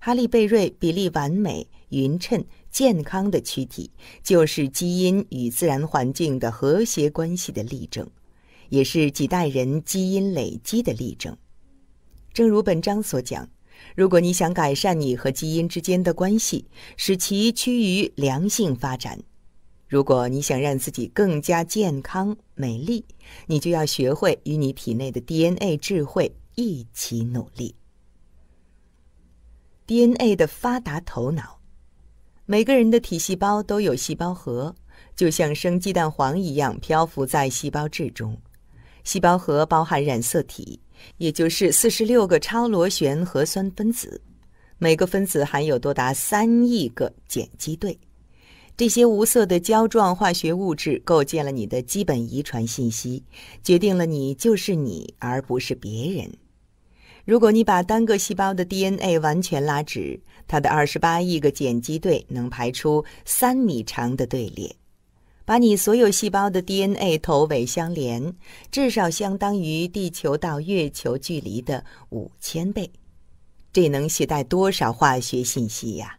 哈利·贝瑞比例完美、匀称、健康的躯体，就是基因与自然环境的和谐关系的例证，也是几代人基因累积的例证。正如本章所讲，如果你想改善你和基因之间的关系，使其趋于良性发展。如果你想让自己更加健康美丽，你就要学会与你体内的 DNA 智慧一起努力。DNA 的发达头脑，每个人的体细胞都有细胞核，就像生鸡蛋黄一样漂浮在细胞质中。细胞核包含染色体，也就是四十六个超螺旋核酸分子，每个分子含有多达三亿个碱基对。这些无色的胶状化学物质构建了你的基本遗传信息，决定了你就是你而不是别人。如果你把单个细胞的 DNA 完全拉直，它的二十八亿个碱基对能排出三米长的队列。把你所有细胞的 DNA 头尾相连，至少相当于地球到月球距离的五千倍。这能携带多少化学信息呀？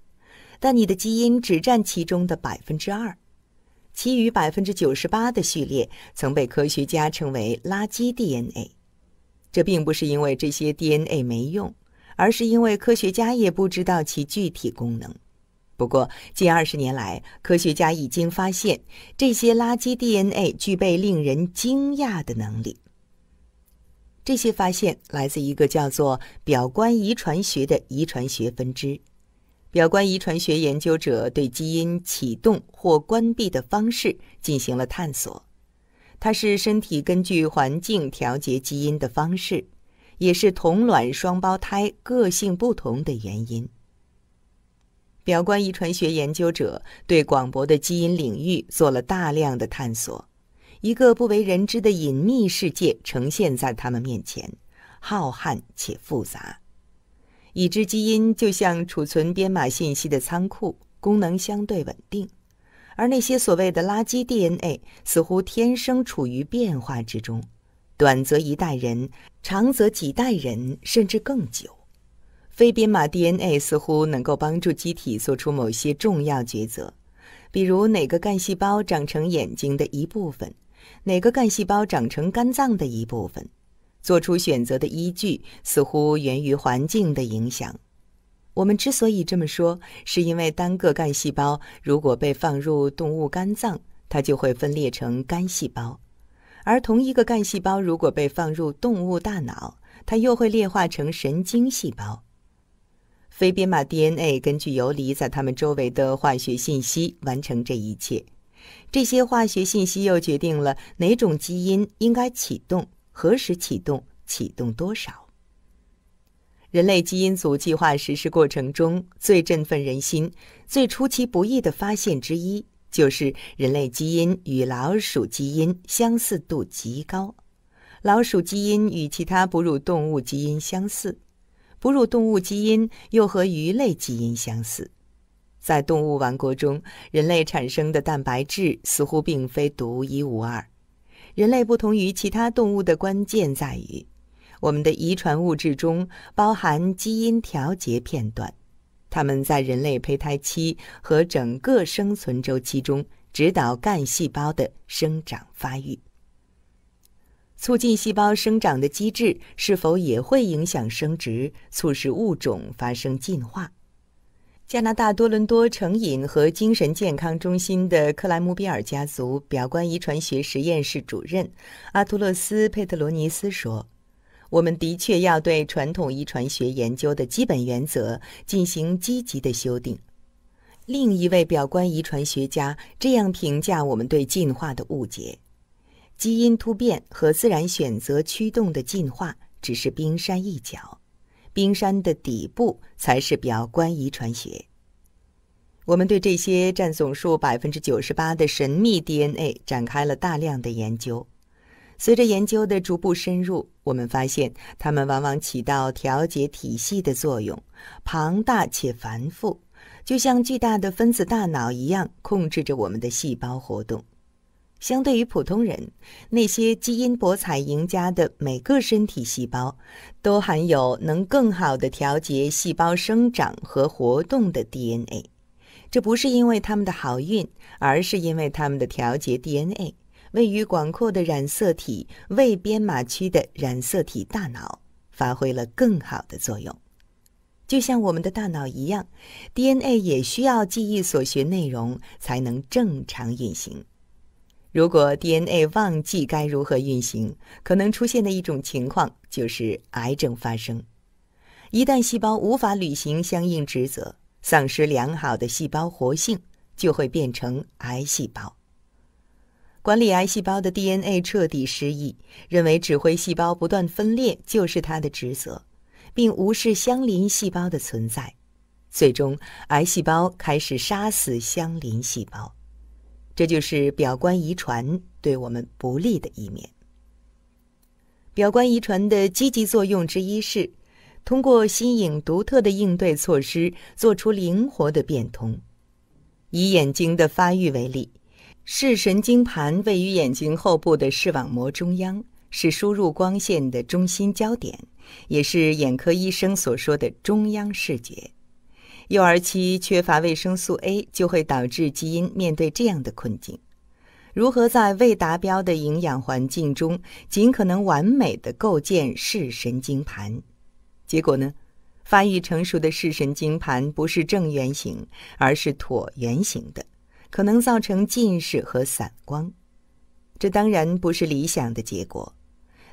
但你的基因只占其中的百分之二，其余百分之九十八的序列曾被科学家称为“垃圾 DNA”。这并不是因为这些 DNA 没用，而是因为科学家也不知道其具体功能。不过近二十年来，科学家已经发现这些“垃圾 DNA” 具备令人惊讶的能力。这些发现来自一个叫做表观遗传学的遗传学分支。表观遗传学研究者对基因启动或关闭的方式进行了探索，它是身体根据环境调节基因的方式，也是同卵双胞胎个性不同的原因。表观遗传学研究者对广博的基因领域做了大量的探索，一个不为人知的隐秘世界呈现在他们面前，浩瀚且复杂。已知基因就像储存编码信息的仓库，功能相对稳定；而那些所谓的垃圾 DNA 似乎天生处于变化之中，短则一代人，长则几代人，甚至更久。非编码 DNA 似乎能够帮助机体做出某些重要抉择，比如哪个干细胞长成眼睛的一部分，哪个干细胞长成肝脏的一部分。做出选择的依据似乎源于环境的影响。我们之所以这么说，是因为单个干细胞如果被放入动物肝脏，它就会分裂成肝细胞；而同一个干细胞如果被放入动物大脑，它又会裂化成神经细胞。非编码 DNA 根据游离在它们周围的化学信息完成这一切。这些化学信息又决定了哪种基因应该启动。何时启动？启动多少？人类基因组计划实施过程中最振奋人心、最出其不意的发现之一，就是人类基因与老鼠基因相似度极高。老鼠基因与其他哺乳动物基因相似，哺乳动物基因又和鱼类基因相似。在动物王国中，人类产生的蛋白质似乎并非独一无二。人类不同于其他动物的关键在于，我们的遗传物质中包含基因调节片段，它们在人类胚胎期和整个生存周期中指导干细胞的生长发育。促进细胞生长的机制是否也会影响生殖，促使物种发生进化？加拿大多伦多成瘾和精神健康中心的克莱姆比尔家族表观遗传学实验室主任阿图勒斯·佩特罗尼斯说：“我们的确要对传统遗传学研究的基本原则进行积极的修订。”另一位表观遗传学家这样评价我们对进化的误解：“基因突变和自然选择驱动的进化只是冰山一角。”冰山的底部才是表观遗传学。我们对这些占总数百分之九十八的神秘 DNA 展开了大量的研究。随着研究的逐步深入，我们发现它们往往起到调节体系的作用，庞大且繁复，就像巨大的分子大脑一样，控制着我们的细胞活动。相对于普通人，那些基因博彩赢家的每个身体细胞都含有能更好的调节细胞生长和活动的 DNA。这不是因为他们的好运，而是因为他们的调节 DNA 位于广阔的染色体未编码区的染色体大脑发挥了更好的作用。就像我们的大脑一样，DNA 也需要记忆所学内容才能正常运行。如果 DNA 忘记该如何运行，可能出现的一种情况就是癌症发生。一旦细胞无法履行相应职责，丧失良好的细胞活性，就会变成癌细胞。管理癌细胞的 DNA 彻底失忆，认为指挥细胞不断分裂就是它的职责，并无视相邻细胞的存在。最终，癌细胞开始杀死相邻细胞。这就是表观遗传对我们不利的一面。表观遗传的积极作用之一是，通过新颖独特的应对措施，做出灵活的变通。以眼睛的发育为例，视神经盘位于眼睛后部的视网膜中央，是输入光线的中心焦点，也是眼科医生所说的中央视觉。幼儿期缺乏维生素 A，就会导致基因面对这样的困境：如何在未达标的营养环境中，尽可能完美地构建视神经盘？结果呢？发育成熟的视神经盘不是正圆形，而是椭圆形的，可能造成近视和散光。这当然不是理想的结果，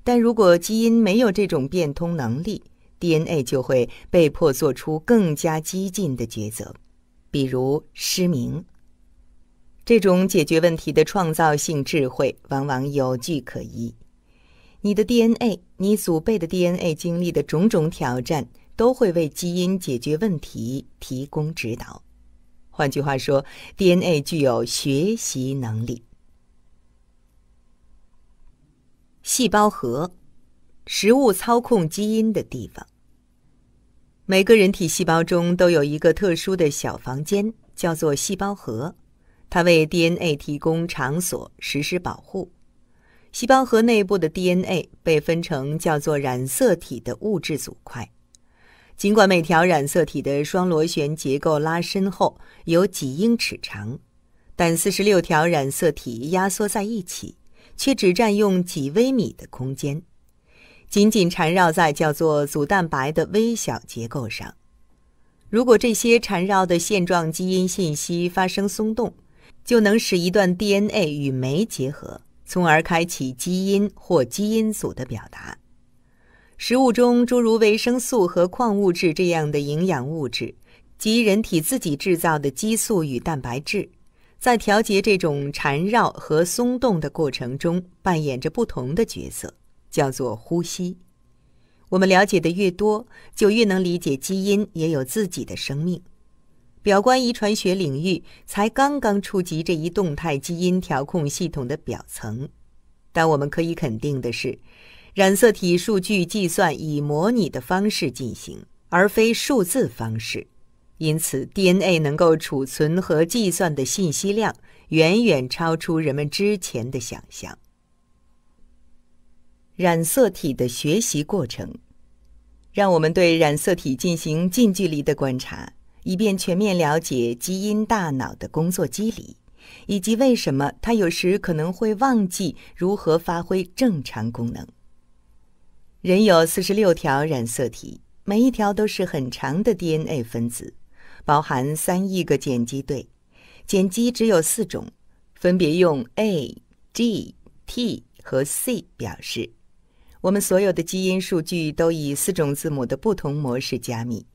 但如果基因没有这种变通能力，DNA 就会被迫做出更加激进的抉择，比如失明。这种解决问题的创造性智慧，往往有据可依。你的 DNA，你祖辈的 DNA 经历的种种挑战，都会为基因解决问题提供指导。换句话说，DNA 具有学习能力。细胞核。食物操控基因的地方。每个人体细胞中都有一个特殊的小房间，叫做细胞核，它为 DNA 提供场所，实施保护。细胞核内部的 DNA 被分成叫做染色体的物质组块。尽管每条染色体的双螺旋结构拉伸后有几英尺长，但四十六条染色体压缩在一起却只占用几微米的空间。紧紧缠绕在叫做组蛋白的微小结构上。如果这些缠绕的线状基因信息发生松动，就能使一段 DNA 与酶结合，从而开启基因或基因组的表达。食物中诸如维生素和矿物质这样的营养物质，及人体自己制造的激素与蛋白质，在调节这种缠绕和松动的过程中扮演着不同的角色。叫做呼吸。我们了解的越多，就越能理解基因也有自己的生命。表观遗传学领域才刚刚触及这一动态基因调控系统的表层。但我们可以肯定的是，染色体数据计算以模拟的方式进行，而非数字方式。因此，DNA 能够储存和计算的信息量远远超出人们之前的想象。染色体的学习过程，让我们对染色体进行近距离的观察，以便全面了解基因大脑的工作机理，以及为什么它有时可能会忘记如何发挥正常功能。人有四十六条染色体，每一条都是很长的 DNA 分子，包含三亿个碱基对，碱基只有四种，分别用 A、G、T 和 C 表示。我们所有的基因数据都以四种字母的不同模式加密。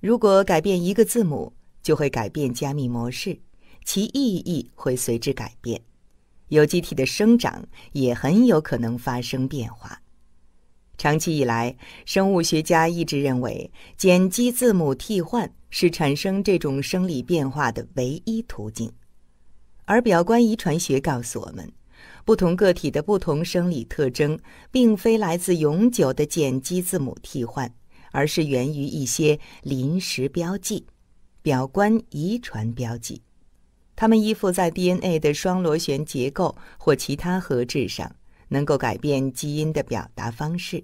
如果改变一个字母，就会改变加密模式，其意义会随之改变。有机体的生长也很有可能发生变化。长期以来，生物学家一直认为碱基字母替换是产生这种生理变化的唯一途径，而表观遗传学告诉我们。不同个体的不同生理特征，并非来自永久的碱基字母替换，而是源于一些临时标记——表观遗传标记。它们依附在 DNA 的双螺旋结构或其他核质上，能够改变基因的表达方式。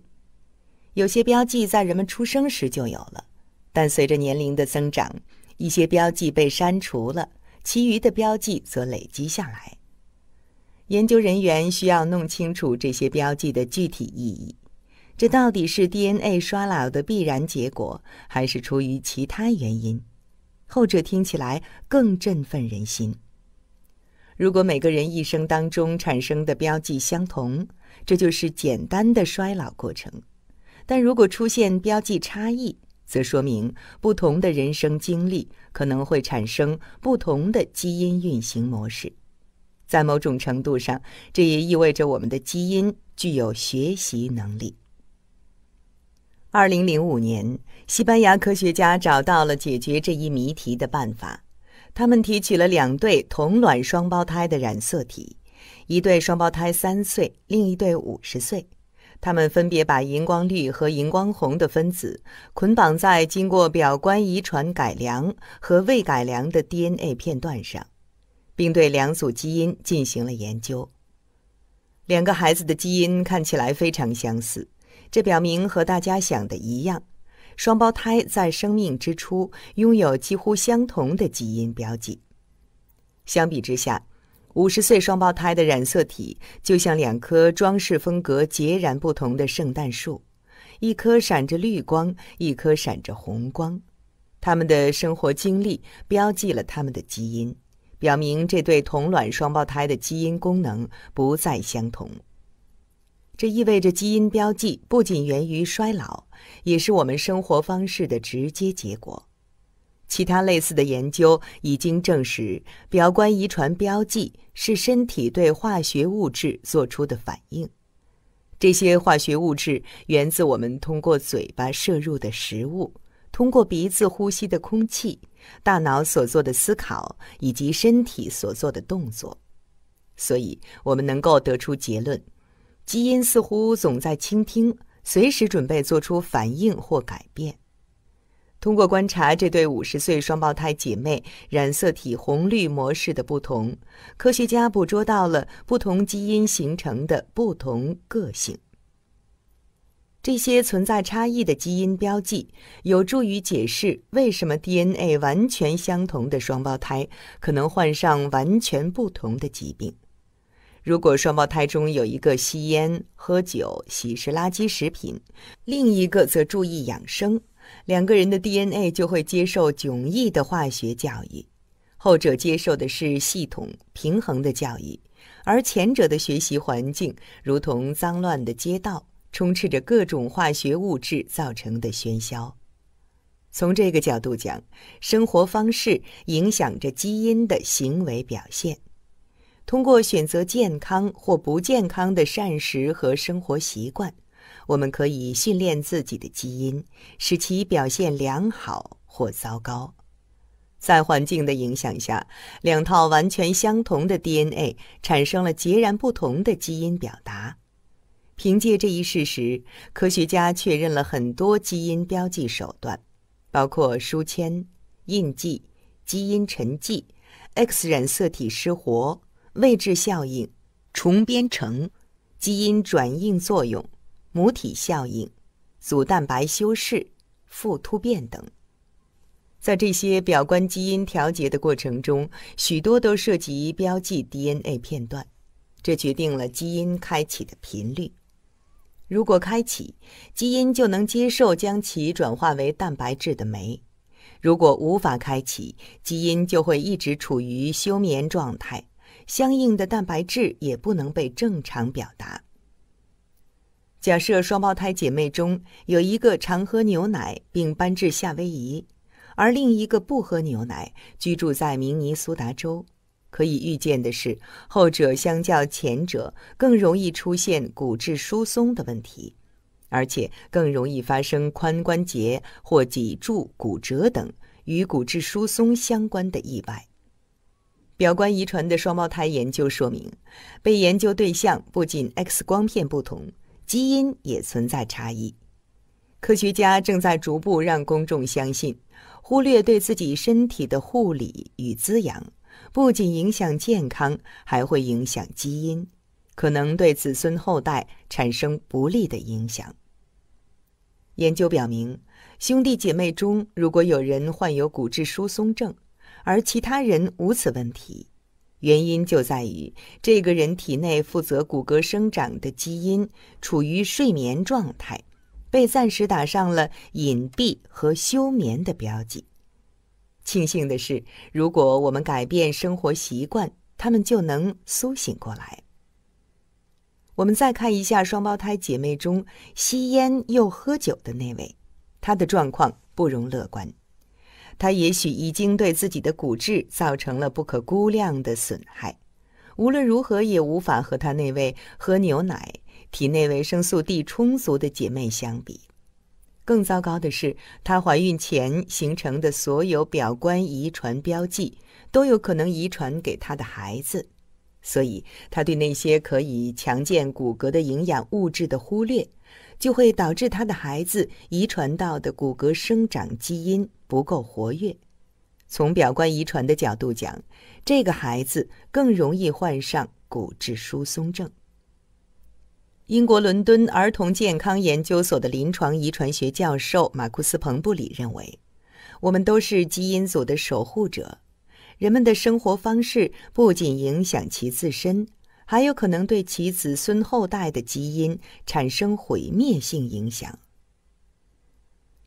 有些标记在人们出生时就有了，但随着年龄的增长，一些标记被删除了，其余的标记则累积下来。研究人员需要弄清楚这些标记的具体意义，这到底是 DNA 衰老的必然结果，还是出于其他原因？后者听起来更振奋人心。如果每个人一生当中产生的标记相同，这就是简单的衰老过程；但如果出现标记差异，则说明不同的人生经历可能会产生不同的基因运行模式。在某种程度上，这也意味着我们的基因具有学习能力。二零零五年，西班牙科学家找到了解决这一谜题的办法。他们提取了两对同卵双胞胎的染色体，一对双胞胎三岁，另一对五十岁。他们分别把荧光绿和荧光红的分子捆绑在经过表观遗传改良和未改良的 DNA 片段上。并对两组基因进行了研究。两个孩子的基因看起来非常相似，这表明和大家想的一样，双胞胎在生命之初拥有几乎相同的基因标记。相比之下，五十岁双胞胎的染色体就像两棵装饰风格截然不同的圣诞树，一棵闪着绿光，一颗闪着红光。他们的生活经历标记了他们的基因。表明这对同卵双胞胎的基因功能不再相同，这意味着基因标记不仅源于衰老，也是我们生活方式的直接结果。其他类似的研究已经证实，表观遗传标记是身体对化学物质做出的反应，这些化学物质源自我们通过嘴巴摄入的食物。通过鼻子呼吸的空气，大脑所做的思考以及身体所做的动作，所以我们能够得出结论：基因似乎总在倾听，随时准备做出反应或改变。通过观察这对五十岁双胞胎姐妹染色体红绿模式的不同，科学家捕捉到了不同基因形成的不同个性。这些存在差异的基因标记有助于解释为什么 DNA 完全相同的双胞胎可能患上完全不同的疾病。如果双胞胎中有一个吸烟、喝酒、喜食垃圾食品，另一个则注意养生，两个人的 DNA 就会接受迥异的化学教育。后者接受的是系统平衡的教育，而前者的学习环境如同脏乱的街道。充斥着各种化学物质造成的喧嚣。从这个角度讲，生活方式影响着基因的行为表现。通过选择健康或不健康的膳食和生活习惯，我们可以训练自己的基因，使其表现良好或糟糕。在环境的影响下，两套完全相同的 DNA 产生了截然不同的基因表达。凭借这一事实，科学家确认了很多基因标记手段，包括书签、印记、基因沉寂、X 染色体失活、位置效应、重编程、基因转印作用、母体效应、组蛋白修饰、复突变等。在这些表观基因调节的过程中，许多都涉及标记 DNA 片段，这决定了基因开启的频率。如果开启，基因就能接受将其转化为蛋白质的酶；如果无法开启，基因就会一直处于休眠状态，相应的蛋白质也不能被正常表达。假设双胞胎姐妹中有一个常喝牛奶并搬至夏威夷，而另一个不喝牛奶，居住在明尼苏达州。可以预见的是，后者相较前者更容易出现骨质疏松的问题，而且更容易发生髋关节或脊柱骨折等与骨质疏松相关的意外。表观遗传的双胞胎研究说明，被研究对象不仅 X 光片不同，基因也存在差异。科学家正在逐步让公众相信，忽略对自己身体的护理与滋养。不仅影响健康，还会影响基因，可能对子孙后代产生不利的影响。研究表明，兄弟姐妹中如果有人患有骨质疏松症，而其他人无此问题，原因就在于这个人体内负责骨骼生长的基因处于睡眠状态，被暂时打上了隐蔽和休眠的标记。庆幸的是，如果我们改变生活习惯，他们就能苏醒过来。我们再看一下双胞胎姐妹中吸烟又喝酒的那位，她的状况不容乐观。她也许已经对自己的骨质造成了不可估量的损害，无论如何也无法和她那位喝牛奶、体内维生素 D 充足的姐妹相比。更糟糕的是，她怀孕前形成的所有表观遗传标记都有可能遗传给她的孩子，所以她对那些可以强健骨骼的营养物质的忽略，就会导致她的孩子遗传到的骨骼生长基因不够活跃。从表观遗传的角度讲，这个孩子更容易患上骨质疏松症。英国伦敦儿童健康研究所的临床遗传学教授马库斯·彭布里认为，我们都是基因组的守护者。人们的生活方式不仅影响其自身，还有可能对其子孙后代的基因产生毁灭性影响。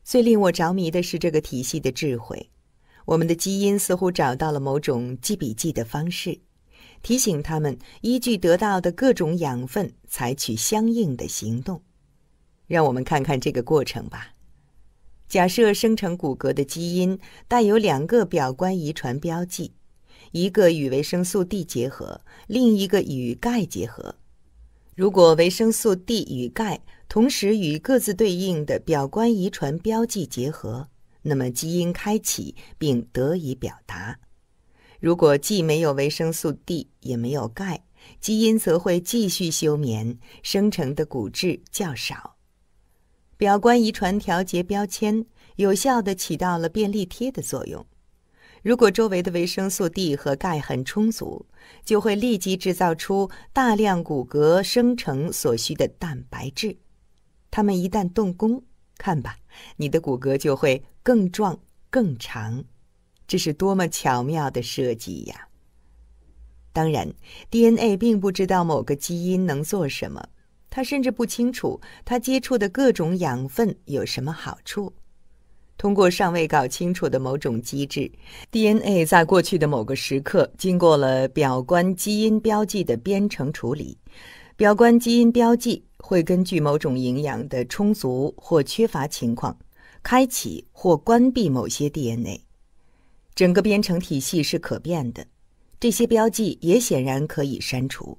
最令我着迷的是这个体系的智慧。我们的基因似乎找到了某种记笔记的方式。提醒他们依据得到的各种养分采取相应的行动。让我们看看这个过程吧。假设生成骨骼的基因带有两个表观遗传标记，一个与维生素 D 结合，另一个与钙结合。如果维生素 D 与钙同时与各自对应的表观遗传标记结合，那么基因开启并得以表达。如果既没有维生素 D，也没有钙，基因则会继续休眠，生成的骨质较少。表观遗传调节标签有效的起到了便利贴的作用。如果周围的维生素 D 和钙很充足，就会立即制造出大量骨骼生成所需的蛋白质。它们一旦动工，看吧，你的骨骼就会更壮更长。这是多么巧妙的设计呀！当然，DNA 并不知道某个基因能做什么，它甚至不清楚它接触的各种养分有什么好处。通过尚未搞清楚的某种机制，DNA 在过去的某个时刻经过了表观基因标记的编程处理。表观基因标记会根据某种营养的充足或缺乏情况，开启或关闭某些 DNA。整个编程体系是可变的，这些标记也显然可以删除，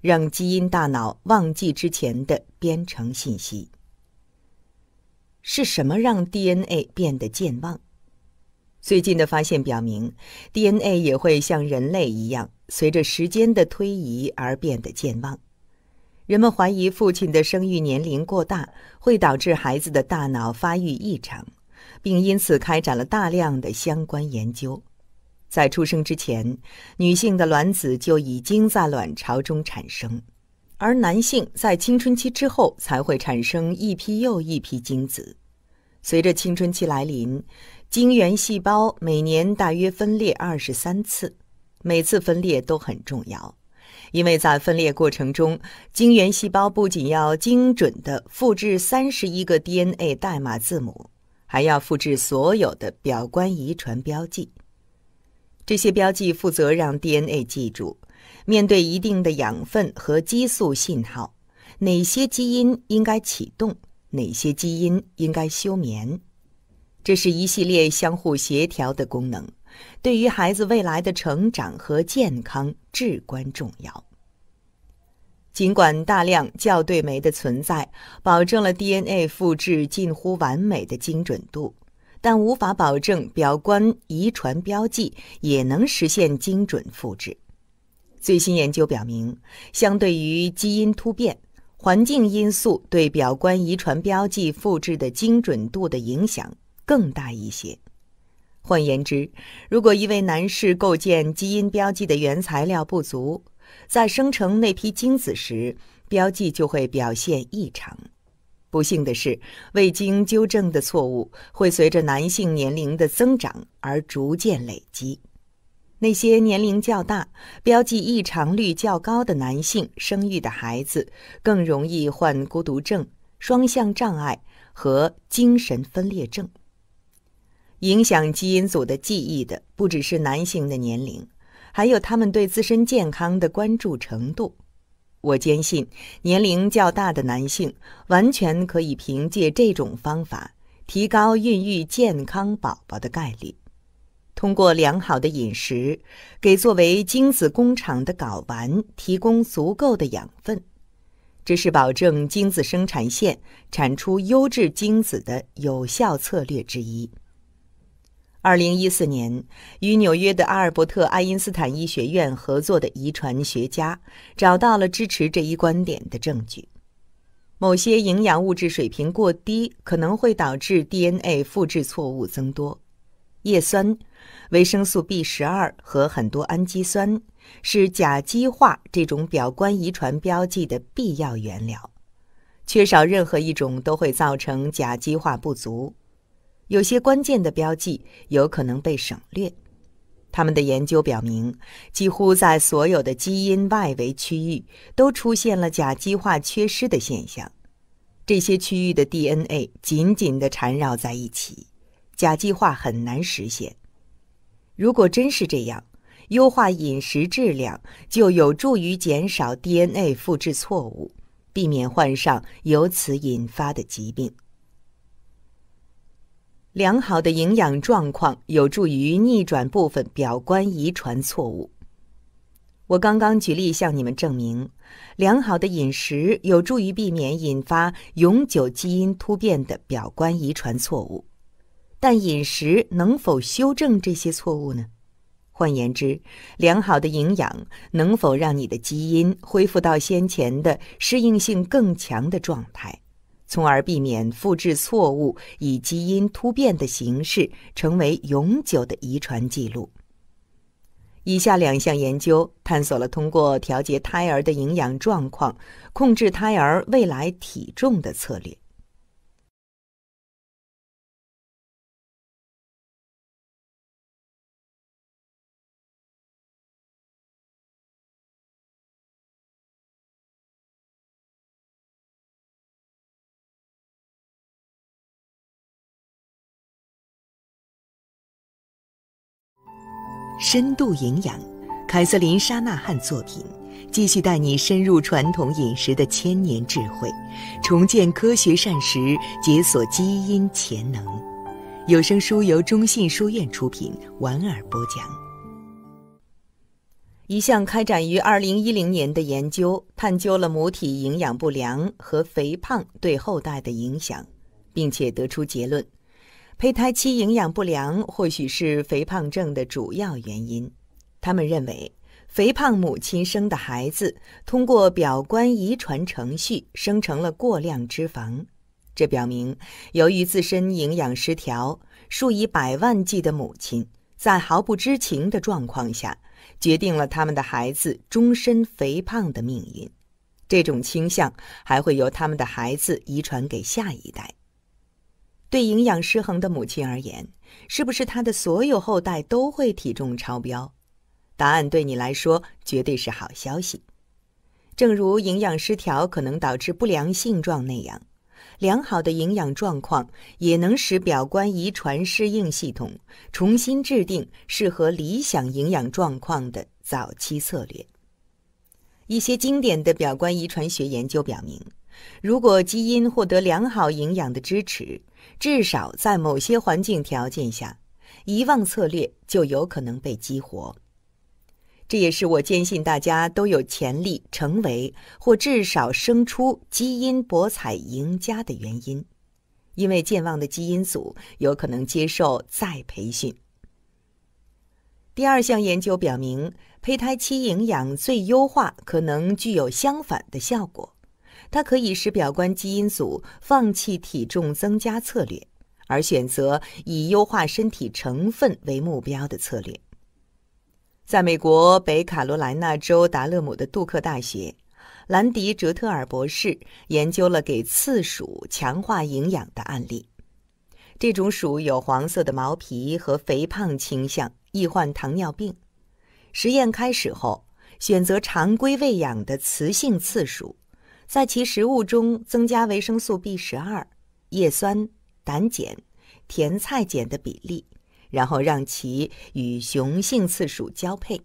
让基因大脑忘记之前的编程信息。是什么让 DNA 变得健忘？最近的发现表明，DNA 也会像人类一样，随着时间的推移而变得健忘。人们怀疑父亲的生育年龄过大，会导致孩子的大脑发育异常。并因此开展了大量的相关研究。在出生之前，女性的卵子就已经在卵巢中产生，而男性在青春期之后才会产生一批又一批精子。随着青春期来临，精原细胞每年大约分裂二十三次，每次分裂都很重要，因为在分裂过程中，精原细胞不仅要精准地复制三十一个 DNA 代码字母。还要复制所有的表观遗传标记，这些标记负责让 DNA 记住面对一定的养分和激素信号，哪些基因应该启动，哪些基因应该休眠。这是一系列相互协调的功能，对于孩子未来的成长和健康至关重要。尽管大量校对酶的存在保证了 DNA 复制近乎完美的精准度，但无法保证表观遗传标记也能实现精准复制。最新研究表明，相对于基因突变，环境因素对表观遗传标记复制的精准度的影响更大一些。换言之，如果一位男士构建基因标记的原材料不足，在生成那批精子时，标记就会表现异常。不幸的是，未经纠正的错误会随着男性年龄的增长而逐渐累积。那些年龄较大、标记异常率较高的男性生育的孩子，更容易患孤独症、双向障碍和精神分裂症。影响基因组的记忆的，不只是男性的年龄。还有他们对自身健康的关注程度，我坚信，年龄较大的男性完全可以凭借这种方法提高孕育健康宝宝的概率。通过良好的饮食，给作为精子工厂的睾丸提供足够的养分，这是保证精子生产线产出优质精子的有效策略之一。二零一四年，与纽约的阿尔伯特·爱因斯坦医学院合作的遗传学家找到了支持这一观点的证据：某些营养物质水平过低可能会导致 DNA 复制错误增多。叶酸、维生素 B 十二和很多氨基酸是甲基化这种表观遗传标记的必要原料，缺少任何一种都会造成甲基化不足。有些关键的标记有可能被省略。他们的研究表明，几乎在所有的基因外围区域都出现了甲基化缺失的现象。这些区域的 DNA 紧紧的缠绕在一起，甲基化很难实现。如果真是这样，优化饮食质量就有助于减少 DNA 复制错误，避免患上由此引发的疾病。良好的营养状况有助于逆转部分表观遗传错误。我刚刚举例向你们证明，良好的饮食有助于避免引发永久基因突变的表观遗传错误。但饮食能否修正这些错误呢？换言之，良好的营养能否让你的基因恢复到先前的适应性更强的状态？从而避免复制错误以基因突变的形式成为永久的遗传记录。以下两项研究探索了通过调节胎儿的营养状况，控制胎儿未来体重的策略。深度营养，凯瑟琳·沙纳汉作品，继续带你深入传统饮食的千年智慧，重建科学膳食，解锁基因潜能。有声书由中信书院出品，婉尔播讲。一项开展于二零一零年的研究，探究了母体营养不良和肥胖对后代的影响，并且得出结论。胚胎期营养不良或许是肥胖症的主要原因。他们认为，肥胖母亲生的孩子通过表观遗传程序生成了过量脂肪。这表明，由于自身营养失调，数以百万计的母亲在毫不知情的状况下，决定了他们的孩子终身肥胖的命运。这种倾向还会由他们的孩子遗传给下一代。对营养失衡的母亲而言，是不是她的所有后代都会体重超标？答案对你来说绝对是好消息。正如营养失调可能导致不良性状那样，良好的营养状况也能使表观遗传适应系统重新制定适合理想营养状况的早期策略。一些经典的表观遗传学研究表明，如果基因获得良好营养的支持，至少在某些环境条件下，遗忘策略就有可能被激活。这也是我坚信大家都有潜力成为或至少生出基因博彩赢家的原因，因为健忘的基因组有可能接受再培训。第二项研究表明，胚胎期营养最优化可能具有相反的效果。它可以使表观基因组放弃体重增加策略，而选择以优化身体成分为目标的策略。在美国北卡罗来纳州达勒姆的杜克大学，兰迪·哲特尔博士研究了给刺鼠强化营养的案例。这种鼠有黄色的毛皮和肥胖倾向，易患糖尿病。实验开始后，选择常规喂养的雌性刺鼠。在其食物中增加维生素 B 十二、叶酸、胆碱、甜菜碱的比例，然后让其与雄性刺鼠交配。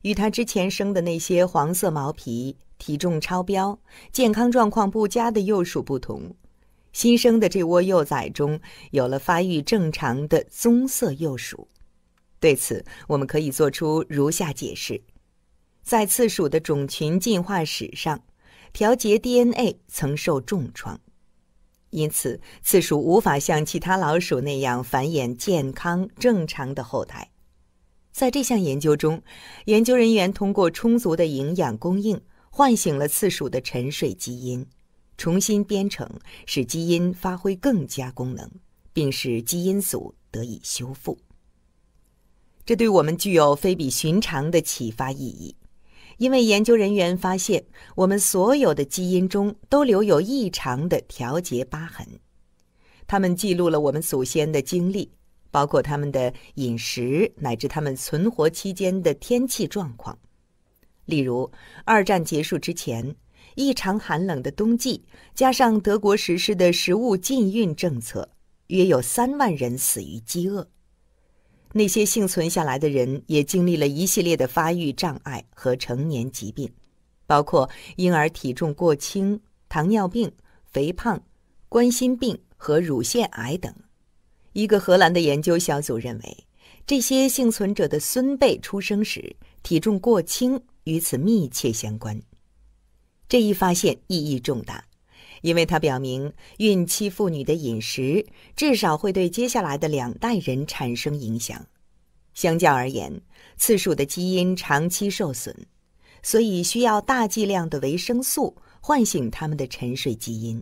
与它之前生的那些黄色毛皮、体重超标、健康状况不佳的幼鼠不同，新生的这窝幼崽中有了发育正常的棕色幼鼠。对此，我们可以做出如下解释：在刺鼠的种群进化史上，调节 DNA 曾受重创，因此刺鼠无法像其他老鼠那样繁衍健康正常的后代。在这项研究中，研究人员通过充足的营养供应，唤醒了刺鼠的沉睡基因，重新编程，使基因发挥更加功能，并使基因组得以修复。这对我们具有非比寻常的启发意义。因为研究人员发现，我们所有的基因中都留有异常的调节疤痕，它们记录了我们祖先的经历，包括他们的饮食乃至他们存活期间的天气状况。例如，二战结束之前，异常寒冷的冬季加上德国实施的食物禁运政策，约有三万人死于饥饿。那些幸存下来的人也经历了一系列的发育障碍和成年疾病，包括婴儿体重过轻、糖尿病、肥胖、冠心病和乳腺癌等。一个荷兰的研究小组认为，这些幸存者的孙辈出生时体重过轻与此密切相关。这一发现意义重大。因为它表明，孕期妇女的饮食至少会对接下来的两代人产生影响。相较而言，次数的基因长期受损，所以需要大剂量的维生素唤醒他们的沉睡基因；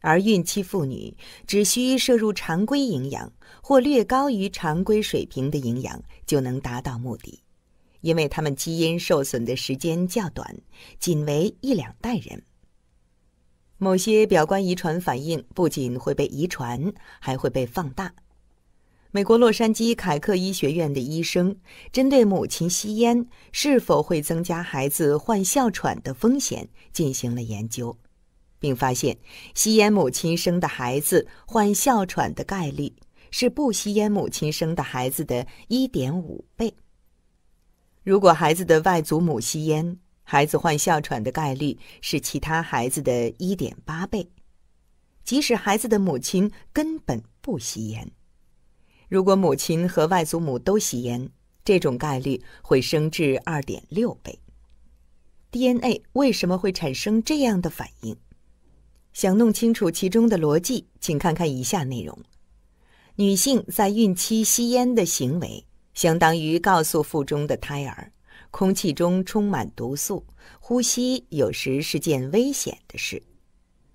而孕期妇女只需摄入常规营养或略高于常规水平的营养，就能达到目的，因为她们基因受损的时间较短，仅为一两代人。某些表观遗传反应不仅会被遗传，还会被放大。美国洛杉矶凯克医学院的医生针对母亲吸烟是否会增加孩子患哮喘的风险进行了研究，并发现，吸烟母亲生的孩子患哮喘的概率是不吸烟母亲生的孩子的一点五倍。如果孩子的外祖母吸烟，孩子患哮喘的概率是其他孩子的一点八倍，即使孩子的母亲根本不吸烟。如果母亲和外祖母都吸烟，这种概率会升至二点六倍。DNA 为什么会产生这样的反应？想弄清楚其中的逻辑，请看看以下内容：女性在孕期吸烟的行为，相当于告诉腹中的胎儿。空气中充满毒素，呼吸有时是件危险的事。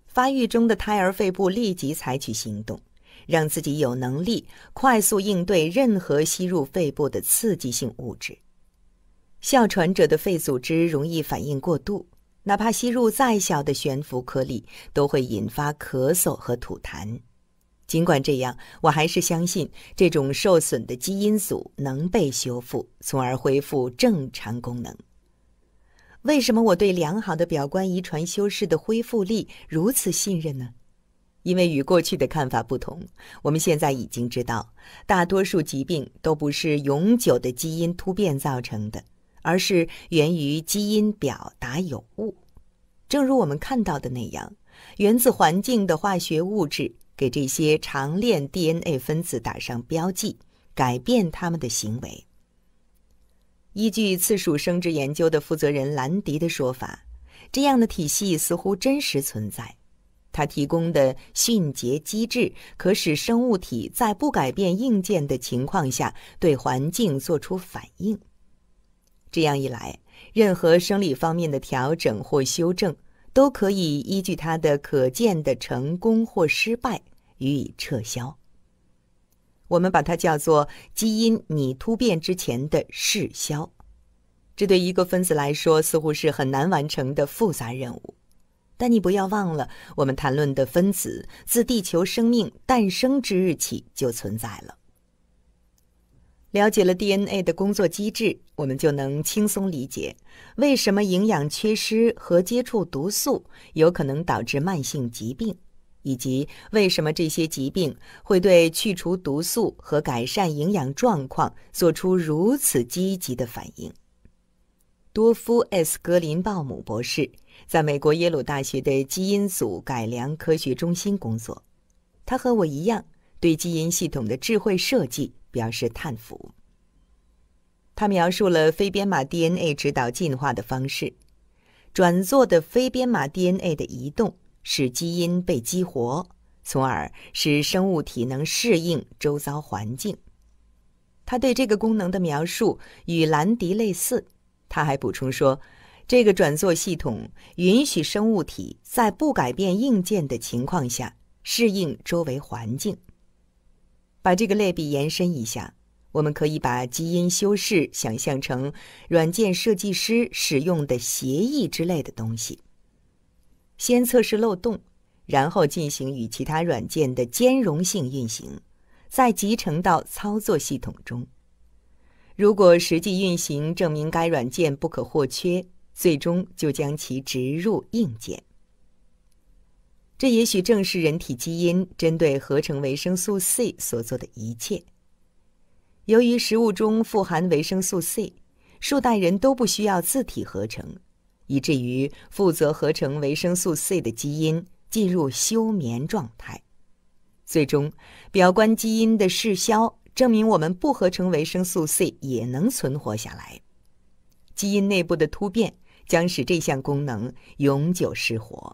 发育中的胎儿肺部立即采取行动，让自己有能力快速应对任何吸入肺部的刺激性物质。哮喘者的肺组织容易反应过度，哪怕吸入再小的悬浮颗粒，都会引发咳嗽和吐痰。尽管这样，我还是相信这种受损的基因组能被修复，从而恢复正常功能。为什么我对良好的表观遗传修饰的恢复力如此信任呢？因为与过去的看法不同，我们现在已经知道，大多数疾病都不是永久的基因突变造成的，而是源于基因表达有误。正如我们看到的那样，源自环境的化学物质。给这些长链 DNA 分子打上标记，改变他们的行为。依据次数生殖研究的负责人兰迪的说法，这样的体系似乎真实存在。他提供的迅捷机制可使生物体在不改变硬件的情况下对环境做出反应。这样一来，任何生理方面的调整或修正。都可以依据它的可见的成功或失败予以撤销。我们把它叫做基因拟突变之前的试销。这对一个分子来说似乎是很难完成的复杂任务，但你不要忘了，我们谈论的分子自地球生命诞生之日起就存在了。了解了 DNA 的工作机制，我们就能轻松理解为什么营养缺失和接触毒素有可能导致慢性疾病，以及为什么这些疾病会对去除毒素和改善营养状况做出如此积极的反应。多夫 ·S· 格林鲍姆博士在美国耶鲁大学的基因组改良科学中心工作，他和我一样对基因系统的智慧设计。表示叹服。他描述了非编码 DNA 指导进化的方式：转座的非编码 DNA 的移动使基因被激活，从而使生物体能适应周遭环境。他对这个功能的描述与兰迪类似。他还补充说，这个转座系统允许生物体在不改变硬件的情况下适应周围环境。把这个类比延伸一下，我们可以把基因修饰想象成软件设计师使用的协议之类的东西。先测试漏洞，然后进行与其他软件的兼容性运行，再集成到操作系统中。如果实际运行证明该软件不可或缺，最终就将其植入硬件。这也许正是人体基因针对合成维生素 C 所做的一切。由于食物中富含维生素 C，数代人都不需要自体合成，以至于负责合成维生素 C 的基因进入休眠状态。最终，表观基因的失销证明我们不合成维生素 C 也能存活下来。基因内部的突变将使这项功能永久失活。